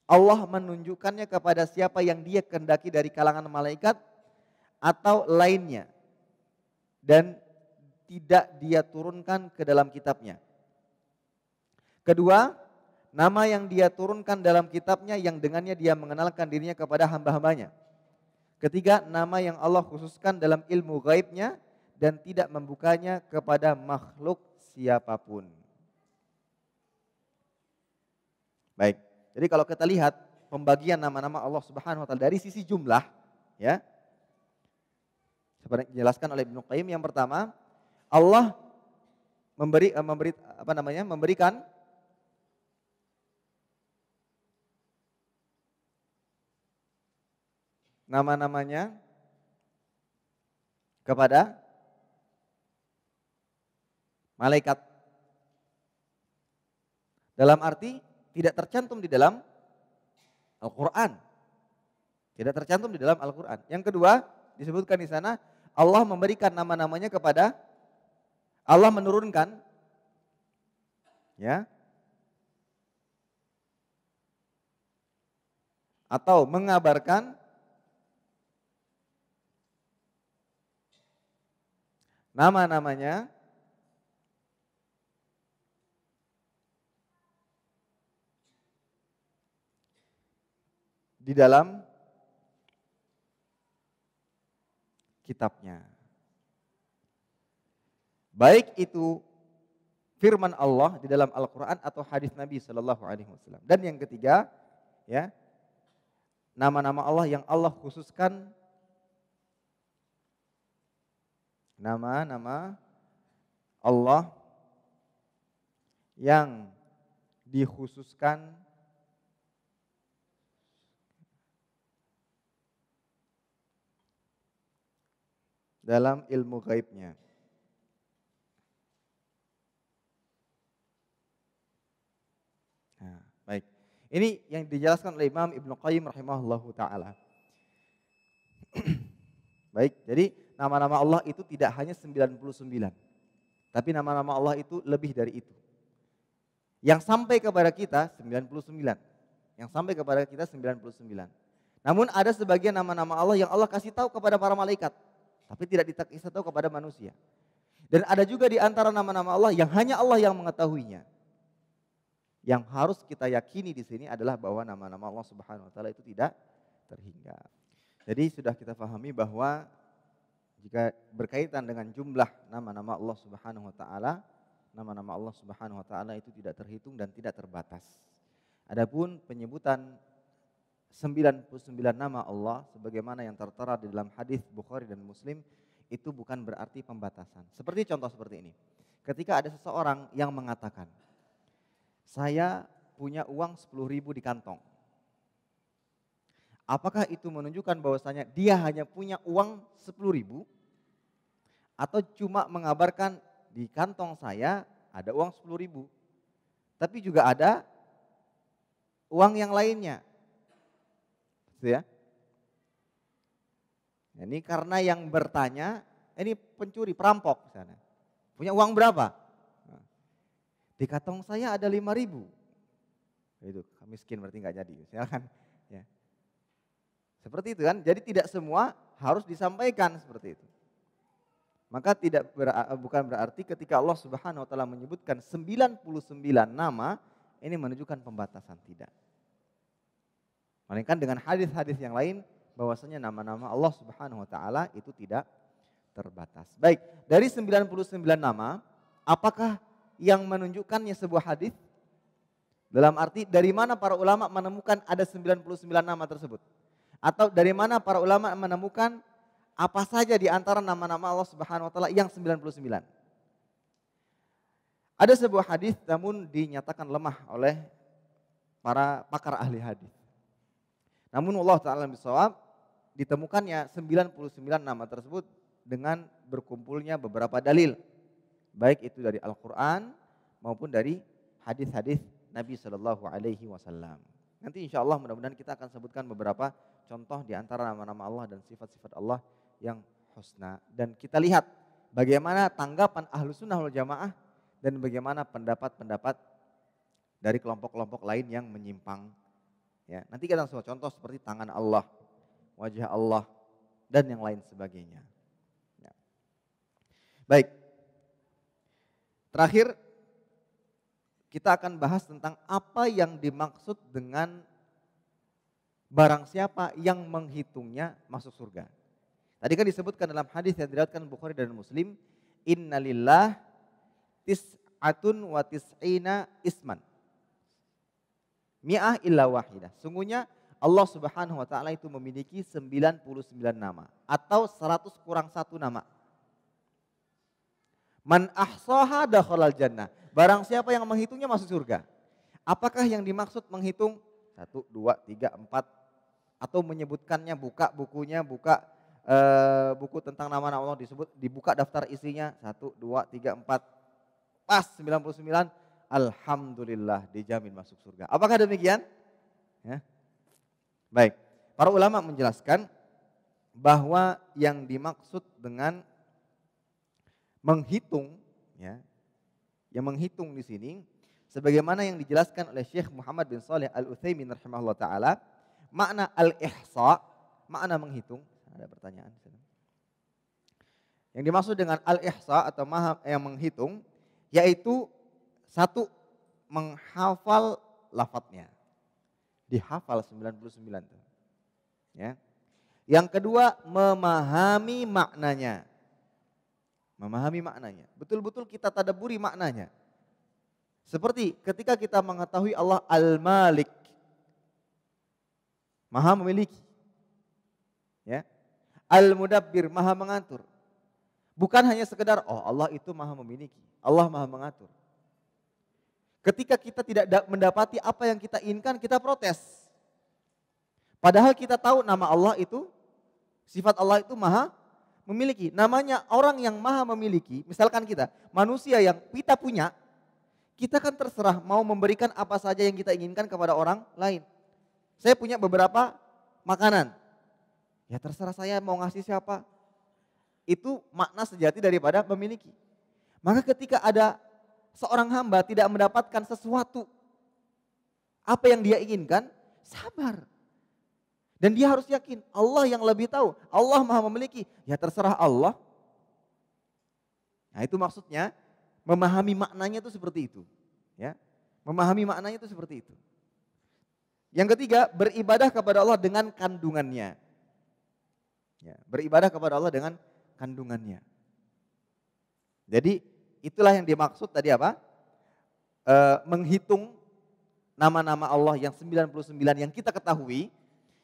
Allah menunjukkannya kepada siapa yang dia kendaki dari kalangan malaikat atau lainnya dan tidak dia turunkan ke dalam kitabnya. Kedua, nama yang dia turunkan dalam kitabnya yang dengannya dia mengenalkan dirinya kepada hamba-hambanya. Ketiga, nama yang Allah khususkan dalam ilmu gaibnya dan tidak membukanya kepada makhluk siapapun. Baik, jadi kalau kita lihat pembagian nama-nama Allah Subhanahu wa taala dari sisi jumlah ya, dijelaskan oleh Ibnu Qayyim yang pertama, Allah memberi eh, memberi apa namanya? memberikan nama-namanya kepada malaikat. Dalam arti tidak tercantum di dalam Al-Qur'an. Tidak tercantum di dalam Al-Qur'an. Yang kedua, disebutkan di sana Allah memberikan nama-namanya kepada Allah menurunkan ya atau mengabarkan nama-namanya di dalam kitabnya. Baik itu firman Allah di dalam Al-Qur'an atau hadis Nabi Shallallahu alaihi wasallam. Dan yang ketiga, ya. Nama-nama Allah yang Allah khususkan nama-nama Allah yang dikhususkan dalam ilmu gaibnya. Nah, baik. Ini yang dijelaskan oleh Imam Ibnu Qayyim rahimahullah taala. baik, jadi nama-nama Allah itu tidak hanya 99. Tapi nama-nama Allah itu lebih dari itu. Yang sampai kepada kita 99. Yang sampai kepada kita 99. Namun ada sebagian nama-nama Allah yang Allah kasih tahu kepada para malaikat tapi tidak ditakisa tahu kepada manusia. Dan ada juga di antara nama-nama Allah yang hanya Allah yang mengetahuinya. Yang harus kita yakini di sini adalah bahwa nama-nama Allah Subhanahu wa taala itu tidak terhingga. Jadi sudah kita pahami bahwa jika berkaitan dengan jumlah nama-nama Allah Subhanahu wa taala, nama-nama Allah Subhanahu wa taala itu tidak terhitung dan tidak terbatas. Adapun penyebutan 99 nama Allah sebagaimana yang tertera di dalam hadis Bukhari dan Muslim itu bukan berarti pembatasan. Seperti contoh seperti ini. Ketika ada seseorang yang mengatakan, saya punya uang 10 ribu di kantong. Apakah itu menunjukkan bahwasanya dia hanya punya uang 10 ribu? Atau cuma mengabarkan di kantong saya ada uang 10 ribu. Tapi juga ada uang yang lainnya, Gitu ya. Nah, ini karena yang bertanya, eh, ini pencuri, perampok sana. Punya uang berapa? Nah, di kantong saya ada lima ribu. Itu miskin berarti nggak jadi, silakan. Ya. Seperti itu kan. Jadi tidak semua harus disampaikan seperti itu. Maka tidak ber, eh, bukan berarti ketika Allah Subhanahu wa taala menyebutkan 99 nama ini menunjukkan pembatasan tidak. Melainkan dengan hadis-hadis yang lain bahwasanya nama-nama Allah Subhanahu wa taala itu tidak terbatas. Baik, dari 99 nama, apakah yang menunjukkannya sebuah hadis? Dalam arti dari mana para ulama menemukan ada 99 nama tersebut? Atau dari mana para ulama menemukan apa saja di antara nama-nama Allah Subhanahu wa taala yang 99? Ada sebuah hadis namun dinyatakan lemah oleh para pakar ahli hadis. Namun Allah Ta'ala bisawab, ditemukannya 99 nama tersebut dengan berkumpulnya beberapa dalil. Baik itu dari Al-Quran maupun dari hadis-hadis Nabi Shallallahu Alaihi Wasallam. Nanti insya Allah mudah-mudahan kita akan sebutkan beberapa contoh di antara nama-nama Allah dan sifat-sifat Allah yang husna. Dan kita lihat bagaimana tanggapan ahlu sunnah wal jamaah dan bagaimana pendapat-pendapat dari kelompok-kelompok lain yang menyimpang Ya, nanti kita langsung contoh seperti tangan Allah, wajah Allah, dan yang lain sebagainya. Ya. Baik, terakhir kita akan bahas tentang apa yang dimaksud dengan barang siapa yang menghitungnya masuk surga. Tadi kan disebutkan dalam hadis yang diriwayatkan Bukhari dan Muslim, innalillah tis'atun wa tis'ina isman. Mi'ah illa wahidah. Sungguhnya Allah Subhanahu wa taala itu memiliki 99 nama atau 100 kurang satu nama. Man ahsaha dakhalal jannah. Barang siapa yang menghitungnya masuk surga. Apakah yang dimaksud menghitung 1 2 3 4 atau menyebutkannya buka bukunya, buka e, buku tentang nama Allah disebut dibuka daftar isinya 1 2 3 4 pas 99 alhamdulillah dijamin masuk surga. Apakah demikian? Ya. Baik. Para ulama menjelaskan bahwa yang dimaksud dengan menghitung ya, yang menghitung di sini sebagaimana yang dijelaskan oleh Syekh Muhammad bin Saleh Al Utsaimin rahimahullah taala, makna al-ihsa, makna menghitung. Ada pertanyaan Yang dimaksud dengan al-ihsa atau maha yang menghitung yaitu satu, menghafal lafadznya. Dihafal 99 tuh. Ya. Yang kedua, memahami maknanya. Memahami maknanya. Betul-betul kita tadaburi maknanya. Seperti ketika kita mengetahui Allah Al-Malik. Maha memiliki. Ya. Al-Mudabbir, Maha mengatur. Bukan hanya sekedar oh Allah itu Maha memiliki, Allah Maha mengatur. Ketika kita tidak mendapati apa yang kita inginkan, kita protes. Padahal kita tahu nama Allah itu, sifat Allah itu maha memiliki. Namanya orang yang maha memiliki, misalkan kita, manusia yang kita punya, kita kan terserah mau memberikan apa saja yang kita inginkan kepada orang lain. Saya punya beberapa makanan. Ya terserah saya mau ngasih siapa. Itu makna sejati daripada memiliki. Maka ketika ada seorang hamba tidak mendapatkan sesuatu apa yang dia inginkan, sabar. Dan dia harus yakin Allah yang lebih tahu, Allah Maha memiliki. Ya terserah Allah. Nah, itu maksudnya memahami maknanya itu seperti itu, ya. Memahami maknanya itu seperti itu. Yang ketiga, beribadah kepada Allah dengan kandungannya. Ya, beribadah kepada Allah dengan kandungannya. Jadi Itulah yang dimaksud tadi apa? E, menghitung nama-nama Allah yang 99 yang kita ketahui,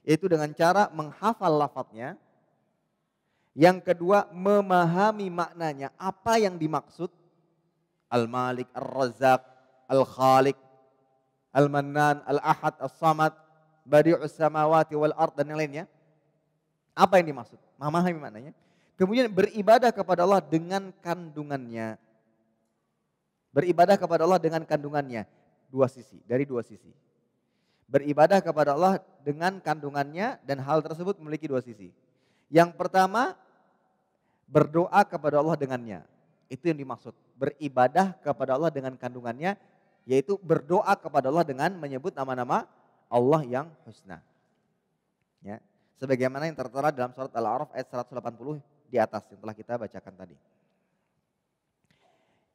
yaitu dengan cara menghafal lafadznya. Yang kedua, memahami maknanya, apa yang dimaksud. Al-Malik, al razak Al-Khalik, Al-Mannan, Al-Ahad, al samad Badi'us Samawati wal Ard dan yang lainnya. Apa yang dimaksud? Memahami maknanya. Kemudian beribadah kepada Allah dengan kandungannya. Beribadah kepada Allah dengan kandungannya. Dua sisi, dari dua sisi. Beribadah kepada Allah dengan kandungannya dan hal tersebut memiliki dua sisi. Yang pertama, berdoa kepada Allah dengannya. Itu yang dimaksud. Beribadah kepada Allah dengan kandungannya, yaitu berdoa kepada Allah dengan menyebut nama-nama Allah yang husna. Ya, sebagaimana yang tertera dalam surat Al-A'raf ayat 180 di atas yang telah kita bacakan tadi.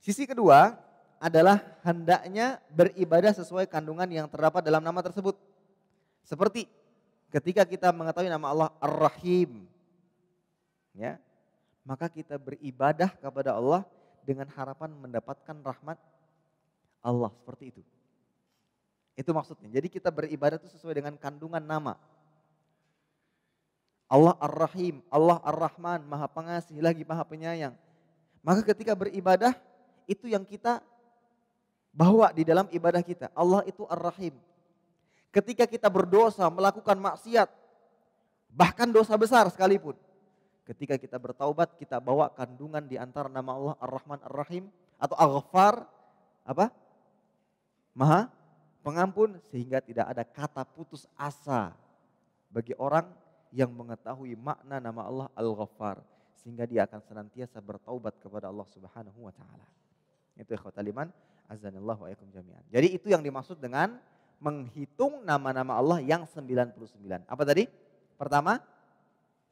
Sisi kedua, adalah hendaknya beribadah sesuai kandungan yang terdapat dalam nama tersebut. Seperti ketika kita mengetahui nama Allah Ar-Rahim, ya, maka kita beribadah kepada Allah dengan harapan mendapatkan rahmat Allah seperti itu. Itu maksudnya. Jadi kita beribadah itu sesuai dengan kandungan nama. Allah Ar-Rahim, Allah Ar-Rahman, Maha Pengasih, lagi Maha Penyayang. Maka ketika beribadah itu yang kita bahwa di dalam ibadah kita Allah itu Ar-Rahim. Ketika kita berdosa, melakukan maksiat, bahkan dosa besar sekalipun. Ketika kita bertaubat, kita bawa kandungan di antara nama Allah Ar-Rahman Ar-Rahim atau al ghafar apa? Maha pengampun sehingga tidak ada kata putus asa bagi orang yang mengetahui makna nama Allah al ghafar sehingga dia akan senantiasa bertaubat kepada Allah Subhanahu wa taala. Itu ikhwatal iman. Azanillahu wa jami'an. Jadi itu yang dimaksud dengan menghitung nama-nama Allah yang 99. Apa tadi? Pertama,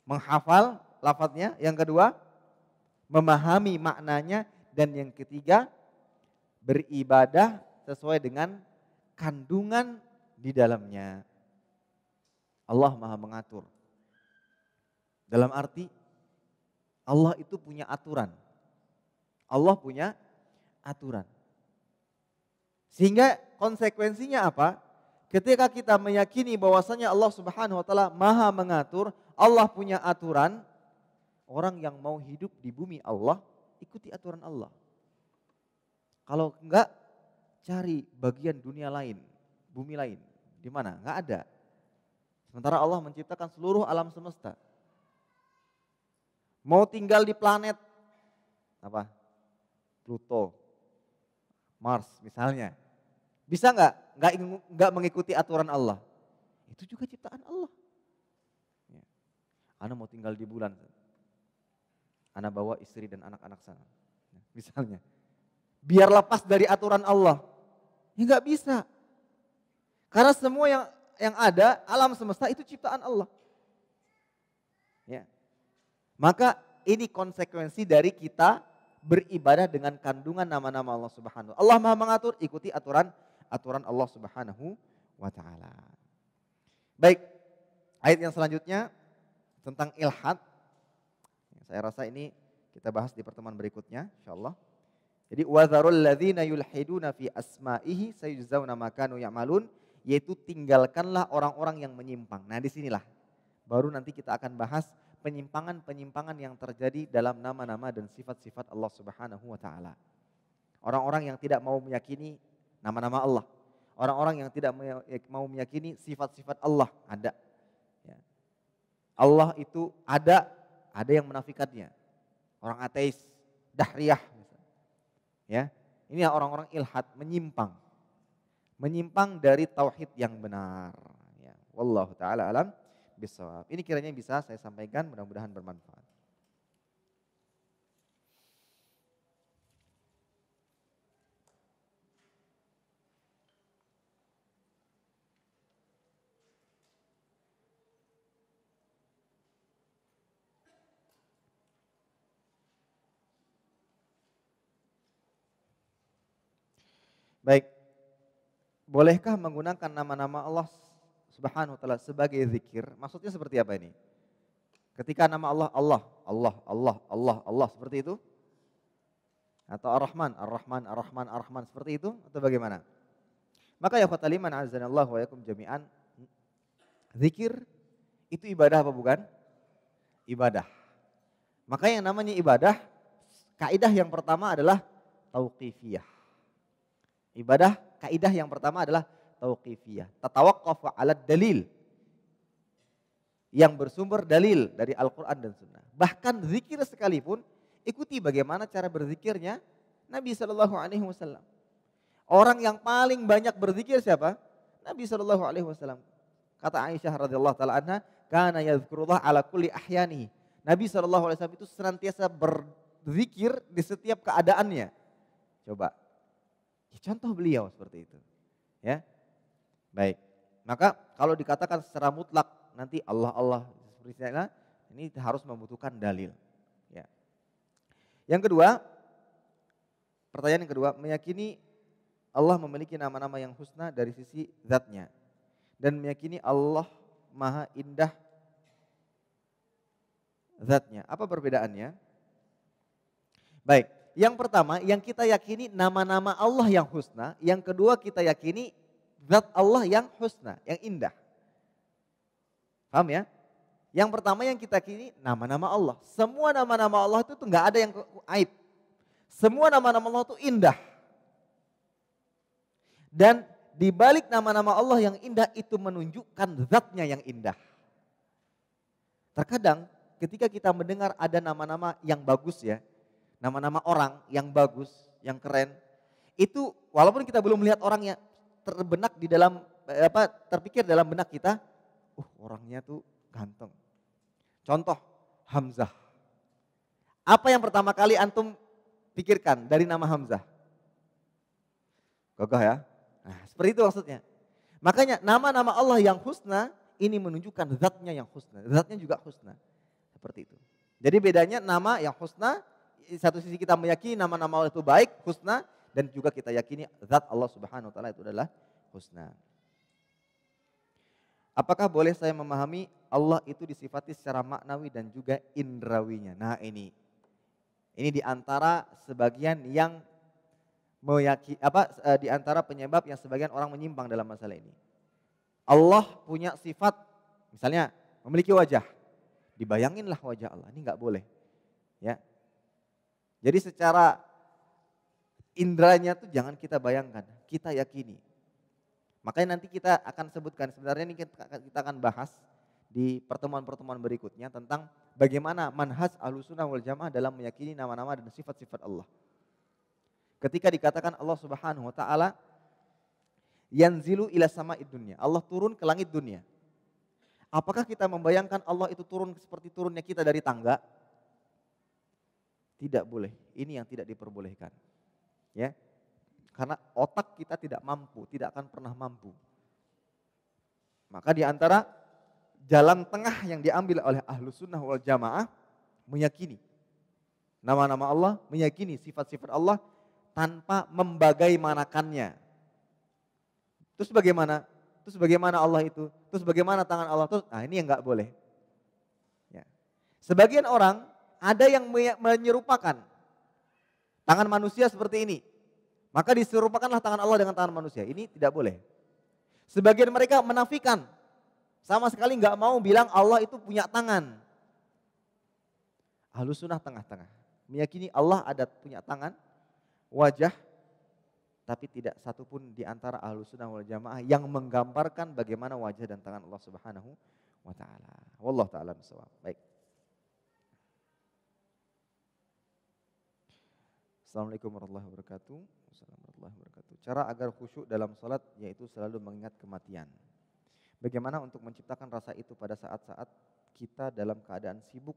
menghafal lafadznya. Yang kedua, memahami maknanya. Dan yang ketiga, beribadah sesuai dengan kandungan di dalamnya. Allah maha mengatur. Dalam arti, Allah itu punya aturan. Allah punya aturan. Sehingga konsekuensinya apa? Ketika kita meyakini bahwasanya Allah Subhanahu wa taala Maha mengatur, Allah punya aturan, orang yang mau hidup di bumi Allah ikuti aturan Allah. Kalau enggak cari bagian dunia lain, bumi lain. Di mana? Enggak ada. Sementara Allah menciptakan seluruh alam semesta. Mau tinggal di planet apa? Pluto, Mars misalnya bisa nggak? Nggak nggak mengikuti aturan Allah. Itu juga ciptaan Allah. Ya. Ana mau tinggal di bulan. Ana bawa istri dan anak-anak sana. Ya, misalnya. Biar lepas dari aturan Allah. Ya nggak bisa. Karena semua yang yang ada alam semesta itu ciptaan Allah. Ya. Maka ini konsekuensi dari kita beribadah dengan kandungan nama-nama Allah Subhanahu. Allah Maha mengatur, ikuti aturan aturan Allah Subhanahu wa taala. Baik, ayat yang selanjutnya tentang ilhad. Saya rasa ini kita bahas di pertemuan berikutnya insyaallah. Jadi wadharul ladzina yulhiduna fi asma'ihi sayuzawna ma kanu ya'malun yaitu tinggalkanlah orang-orang yang menyimpang. Nah, disinilah baru nanti kita akan bahas penyimpangan-penyimpangan yang terjadi dalam nama-nama dan sifat-sifat Allah Subhanahu wa taala. Orang-orang yang tidak mau meyakini nama-nama Allah. Orang-orang yang tidak mau meyakini sifat-sifat Allah ada. Ya. Allah itu ada, ada yang menafikannya. Orang ateis, dahriyah. Ya, ini orang-orang ilhat menyimpang, menyimpang dari tauhid yang benar. Ya. Wallahu taala alam bisawab. Ini kiranya bisa saya sampaikan, mudah-mudahan bermanfaat. Baik. Bolehkah menggunakan nama-nama Allah Subhanahu wa taala sebagai zikir? Maksudnya seperti apa ini? Ketika nama Allah Allah, Allah, Allah, Allah, Allah seperti itu? Atau Ar-Rahman, Ar-Rahman, Ar-Rahman, Ar-Rahman seperti itu atau bagaimana? Maka ya khotal iman azanallahu wa yakum jami'an zikir itu ibadah apa bukan? Ibadah. Maka yang namanya ibadah kaidah yang pertama adalah tauqifiyah Ibadah kaidah yang pertama adalah tauqifiyah. tatawaqqaf alat dalil. Yang bersumber dalil dari Al-Qur'an dan Sunnah. Bahkan zikir sekalipun ikuti bagaimana cara berzikirnya Nabi Shallallahu alaihi wasallam. Orang yang paling banyak berzikir siapa? Nabi Shallallahu alaihi wasallam. Kata Aisyah radhiyallahu taala anha, "Kana yadhkurullah ala kulli ahyani." Nabi Shallallahu alaihi wasallam itu senantiasa berzikir di setiap keadaannya. Coba Ya, contoh beliau seperti itu. Ya. Baik. Maka kalau dikatakan secara mutlak nanti Allah Allah ini harus membutuhkan dalil. Ya. Yang kedua, pertanyaan yang kedua, meyakini Allah memiliki nama-nama yang husna dari sisi zatnya dan meyakini Allah maha indah zatnya. Apa perbedaannya? Baik, yang pertama, yang kita yakini nama-nama Allah yang husna. Yang kedua, kita yakini zat Allah yang husna, yang indah. Paham ya? Yang pertama yang kita yakini nama-nama Allah. Semua nama-nama Allah itu nggak ada yang aib. Semua nama-nama Allah itu indah. Dan di balik nama-nama Allah yang indah itu menunjukkan zatnya yang indah. Terkadang ketika kita mendengar ada nama-nama yang bagus ya, nama-nama orang yang bagus, yang keren, itu walaupun kita belum melihat orangnya terbenak di dalam eh, apa terpikir dalam benak kita, uh orangnya tuh ganteng. Contoh Hamzah. Apa yang pertama kali antum pikirkan dari nama Hamzah? Gagah ya. Nah, seperti itu maksudnya. Makanya nama-nama Allah yang husna ini menunjukkan zatnya yang husna. Zatnya juga husna. Seperti itu. Jadi bedanya nama yang husna satu sisi kita meyakini nama-nama Allah itu baik, husna, dan juga kita yakini zat Allah Subhanahu wa taala itu adalah husna. Apakah boleh saya memahami Allah itu disifati secara maknawi dan juga indrawinya? Nah ini, ini antara sebagian yang meyakini apa e, diantara penyebab yang sebagian orang menyimpang dalam masalah ini. Allah punya sifat, misalnya memiliki wajah, dibayanginlah wajah Allah. Ini nggak boleh. Ya, jadi secara indranya tuh jangan kita bayangkan, kita yakini. Makanya nanti kita akan sebutkan, sebenarnya ini kita akan bahas di pertemuan-pertemuan berikutnya tentang bagaimana manhaj alusunah wal jamaah dalam meyakini nama-nama dan sifat-sifat Allah. Ketika dikatakan Allah subhanahu wa ta'ala, yanzilu ila sama dunia. Allah turun ke langit dunia. Apakah kita membayangkan Allah itu turun seperti turunnya kita dari tangga? Tidak boleh. Ini yang tidak diperbolehkan. Ya. Karena otak kita tidak mampu, tidak akan pernah mampu. Maka di antara jalan tengah yang diambil oleh ahlu sunnah wal jamaah meyakini nama-nama Allah, meyakini sifat-sifat Allah tanpa membagai manakannya Terus bagaimana? Terus bagaimana Allah itu? Terus bagaimana tangan Allah? Terus, nah ini yang nggak boleh. Ya. Sebagian orang ada yang menyerupakan tangan manusia seperti ini. Maka diserupakanlah tangan Allah dengan tangan manusia. Ini tidak boleh. Sebagian mereka menafikan. Sama sekali nggak mau bilang Allah itu punya tangan. Alusunah sunnah tengah-tengah. Meyakini Allah ada punya tangan, wajah, tapi tidak satupun di antara ahlu sunnah wal jamaah yang menggambarkan bagaimana wajah dan tangan Allah subhanahu wa ta'ala. Wallah ta'ala Baik. Assalamualaikum warahmatullahi wabarakatuh. Assalamualaikum warahmatullahi wabarakatuh. Cara agar khusyuk dalam salat yaitu selalu mengingat kematian. Bagaimana untuk menciptakan rasa itu pada saat-saat kita dalam keadaan sibuk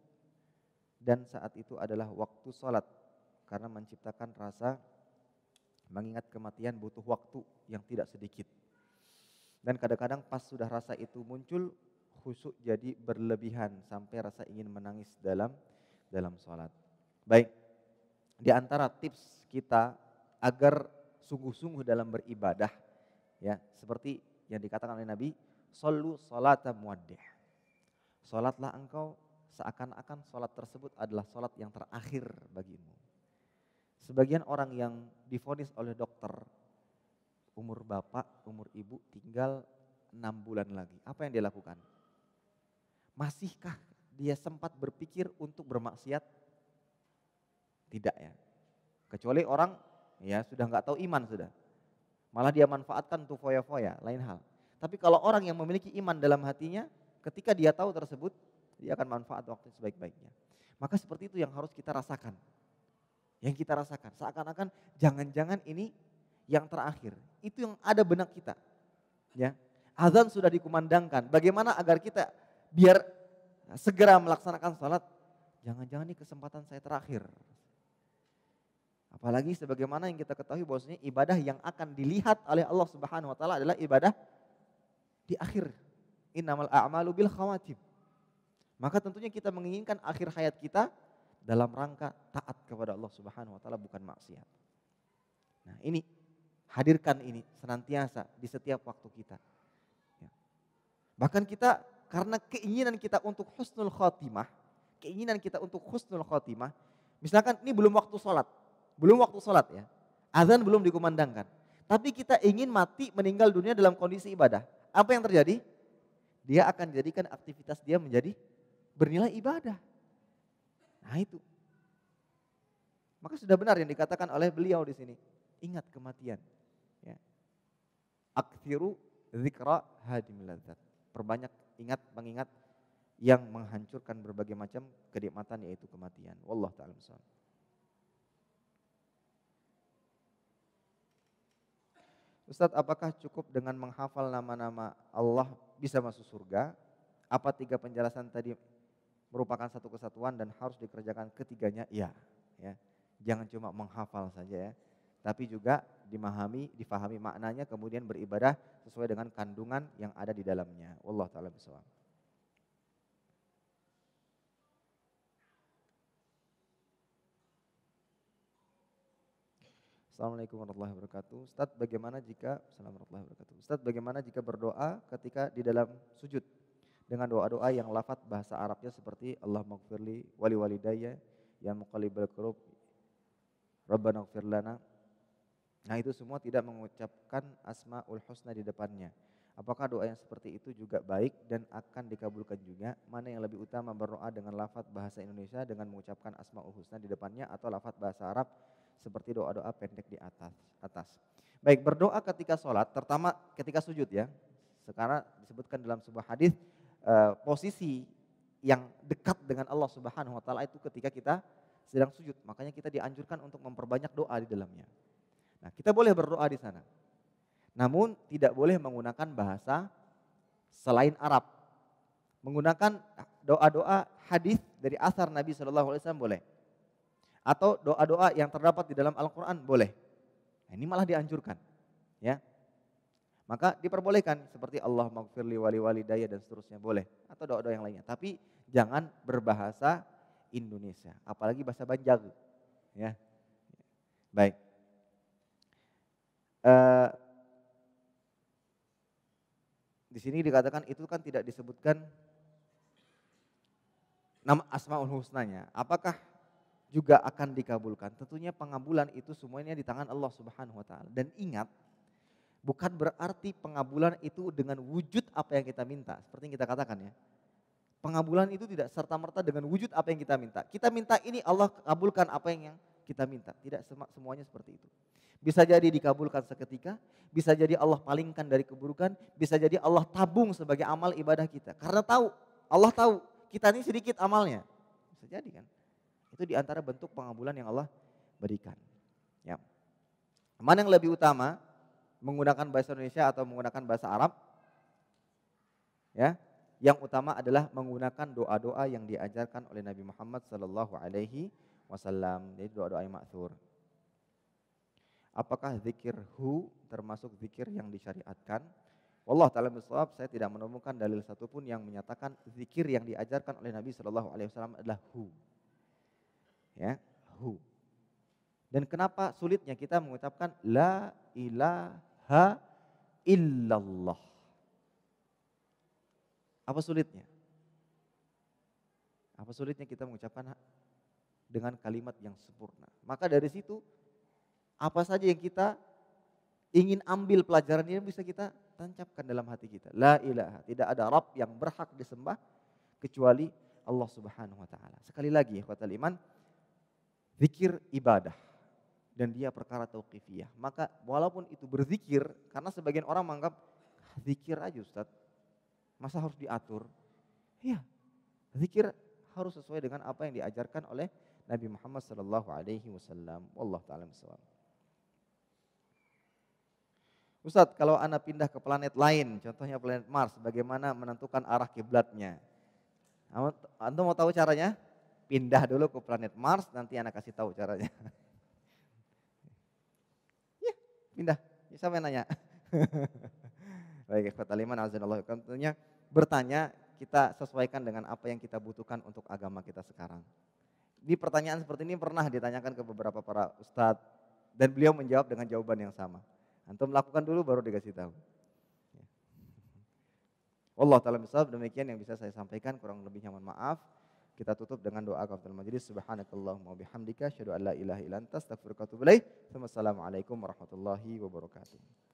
dan saat itu adalah waktu salat karena menciptakan rasa mengingat kematian butuh waktu yang tidak sedikit. Dan kadang-kadang pas sudah rasa itu muncul khusyuk jadi berlebihan sampai rasa ingin menangis dalam dalam salat. Baik, di antara tips kita agar sungguh-sungguh dalam beribadah ya seperti yang dikatakan oleh Nabi sallu salata muaddih salatlah engkau seakan-akan salat tersebut adalah salat yang terakhir bagimu sebagian orang yang difonis oleh dokter umur bapak umur ibu tinggal enam bulan lagi apa yang dia lakukan masihkah dia sempat berpikir untuk bermaksiat tidak ya. Kecuali orang ya sudah nggak tahu iman sudah. Malah dia manfaatkan tuh foya-foya, lain hal. Tapi kalau orang yang memiliki iman dalam hatinya, ketika dia tahu tersebut, dia akan manfaat waktu sebaik-baiknya. Maka seperti itu yang harus kita rasakan. Yang kita rasakan. Seakan-akan jangan-jangan ini yang terakhir. Itu yang ada benak kita. Ya, Azan sudah dikumandangkan. Bagaimana agar kita biar segera melaksanakan sholat? Jangan-jangan ini kesempatan saya terakhir. Apalagi sebagaimana yang kita ketahui bahwasanya ibadah yang akan dilihat oleh Allah Subhanahu wa taala adalah ibadah di akhir. Innamal a'malu bil khawatim. Maka tentunya kita menginginkan akhir hayat kita dalam rangka taat kepada Allah Subhanahu wa taala bukan maksiat. Nah, ini hadirkan ini senantiasa di setiap waktu kita. Ya. Bahkan kita karena keinginan kita untuk husnul khotimah, keinginan kita untuk husnul khotimah, misalkan ini belum waktu sholat, belum waktu sholat ya. Azan belum dikumandangkan. Tapi kita ingin mati meninggal dunia dalam kondisi ibadah. Apa yang terjadi? Dia akan jadikan aktivitas dia menjadi bernilai ibadah. Nah itu. Maka sudah benar yang dikatakan oleh beliau di sini. Ingat kematian. Ya. Akhiru zikra hadim ladzat. Perbanyak ingat mengingat yang menghancurkan berbagai macam kenikmatan yaitu kematian. Wallah ta'ala Ustadz apakah cukup dengan menghafal nama-nama Allah bisa masuk surga? Apa tiga penjelasan tadi merupakan satu kesatuan dan harus dikerjakan ketiganya? Iya, ya. Jangan cuma menghafal saja ya, tapi juga dimahami, difahami maknanya kemudian beribadah sesuai dengan kandungan yang ada di dalamnya. Allah taala bisawab. Assalamualaikum warahmatullahi wabarakatuh. Ustaz, bagaimana jika Assalamualaikum warahmatullahi wabarakatuh. Ustaz, bagaimana jika berdoa ketika di dalam sujud dengan doa-doa yang lafat bahasa Arabnya seperti Allah maghfirli wali walidayya ya muqallibal qulub Rabbana ighfir lana. Nah, itu semua tidak mengucapkan asmaul husna di depannya. Apakah doa yang seperti itu juga baik dan akan dikabulkan juga? Mana yang lebih utama berdoa dengan lafat bahasa Indonesia dengan mengucapkan asmaul husna di depannya atau lafat bahasa Arab seperti doa-doa pendek di atas. atas. Baik, berdoa ketika sholat, terutama ketika sujud ya. Sekarang disebutkan dalam sebuah hadis eh, posisi yang dekat dengan Allah Subhanahu wa taala itu ketika kita sedang sujud. Makanya kita dianjurkan untuk memperbanyak doa di dalamnya. Nah, kita boleh berdoa di sana. Namun tidak boleh menggunakan bahasa selain Arab. Menggunakan doa-doa hadis dari asar Nabi Shallallahu alaihi wasallam boleh atau doa-doa yang terdapat di dalam Al-Qur'an boleh. Nah, ini malah dianjurkan, ya. Maka diperbolehkan seperti Allah maghfirli wali wali daya dan seterusnya boleh atau doa-doa yang lainnya. Tapi jangan berbahasa Indonesia, apalagi bahasa Banjar, ya. Baik. Uh, di sini dikatakan itu kan tidak disebutkan nama asmaul husnanya. Apakah juga akan dikabulkan. Tentunya pengabulan itu semuanya di tangan Allah Subhanahu wa taala. Dan ingat, bukan berarti pengabulan itu dengan wujud apa yang kita minta, seperti yang kita katakan ya. Pengabulan itu tidak serta-merta dengan wujud apa yang kita minta. Kita minta ini Allah kabulkan apa yang kita minta. Tidak semuanya seperti itu. Bisa jadi dikabulkan seketika, bisa jadi Allah palingkan dari keburukan, bisa jadi Allah tabung sebagai amal ibadah kita. Karena tahu, Allah tahu kita ini sedikit amalnya. Bisa jadi kan. Itu di antara bentuk pengabulan yang Allah berikan. Ya. Mana yang lebih utama menggunakan bahasa Indonesia atau menggunakan bahasa Arab? Ya, yang utama adalah menggunakan doa-doa yang diajarkan oleh Nabi Muhammad Sallallahu Alaihi Wasallam. Jadi doa-doa yang maksur. Apakah zikir hu termasuk zikir yang disyariatkan? Allah ta'ala bisawab, saya tidak menemukan dalil satupun yang menyatakan zikir yang diajarkan oleh Nabi Shallallahu Alaihi Wasallam adalah hu ya hu. Dan kenapa sulitnya kita mengucapkan la ilaha illallah. Apa sulitnya? Apa sulitnya kita mengucapkan dengan kalimat yang sempurna? Maka dari situ apa saja yang kita ingin ambil pelajaran ini bisa kita tancapkan dalam hati kita. La ilaha, tidak ada Rabb yang berhak disembah kecuali Allah Subhanahu wa taala. Sekali lagi, ikhwatal iman, zikir ibadah dan dia perkara tauqifiyah. Maka walaupun itu berzikir karena sebagian orang menganggap ah, zikir aja Ustaz. Masa harus diatur? Iya. Zikir harus sesuai dengan apa yang diajarkan oleh Nabi Muhammad sallallahu alaihi wasallam. Wallahu taala bisawab. Ustaz, kalau Anda pindah ke planet lain, contohnya planet Mars, bagaimana menentukan arah kiblatnya? Anda mau tahu caranya? Pindah dulu ke planet Mars, nanti anak kasih tahu caranya. ya, pindah. Siapa ya, yang nanya? Baik, kata aliman, Allah. Tentunya bertanya, kita sesuaikan dengan apa yang kita butuhkan untuk agama kita sekarang. Di pertanyaan seperti ini pernah ditanyakan ke beberapa para ustadz dan beliau menjawab dengan jawaban yang sama. Antum lakukan dulu baru dikasih tahu. Ya. Allah taala misal demikian yang bisa saya sampaikan kurang lebihnya mohon maaf. Kita tutup dengan doa kafatul majlis. Subhanakallahumma bihamdika syadu an la ilaha ilan tas takfir wa assalamualaikum warahmatullahi wabarakatuh.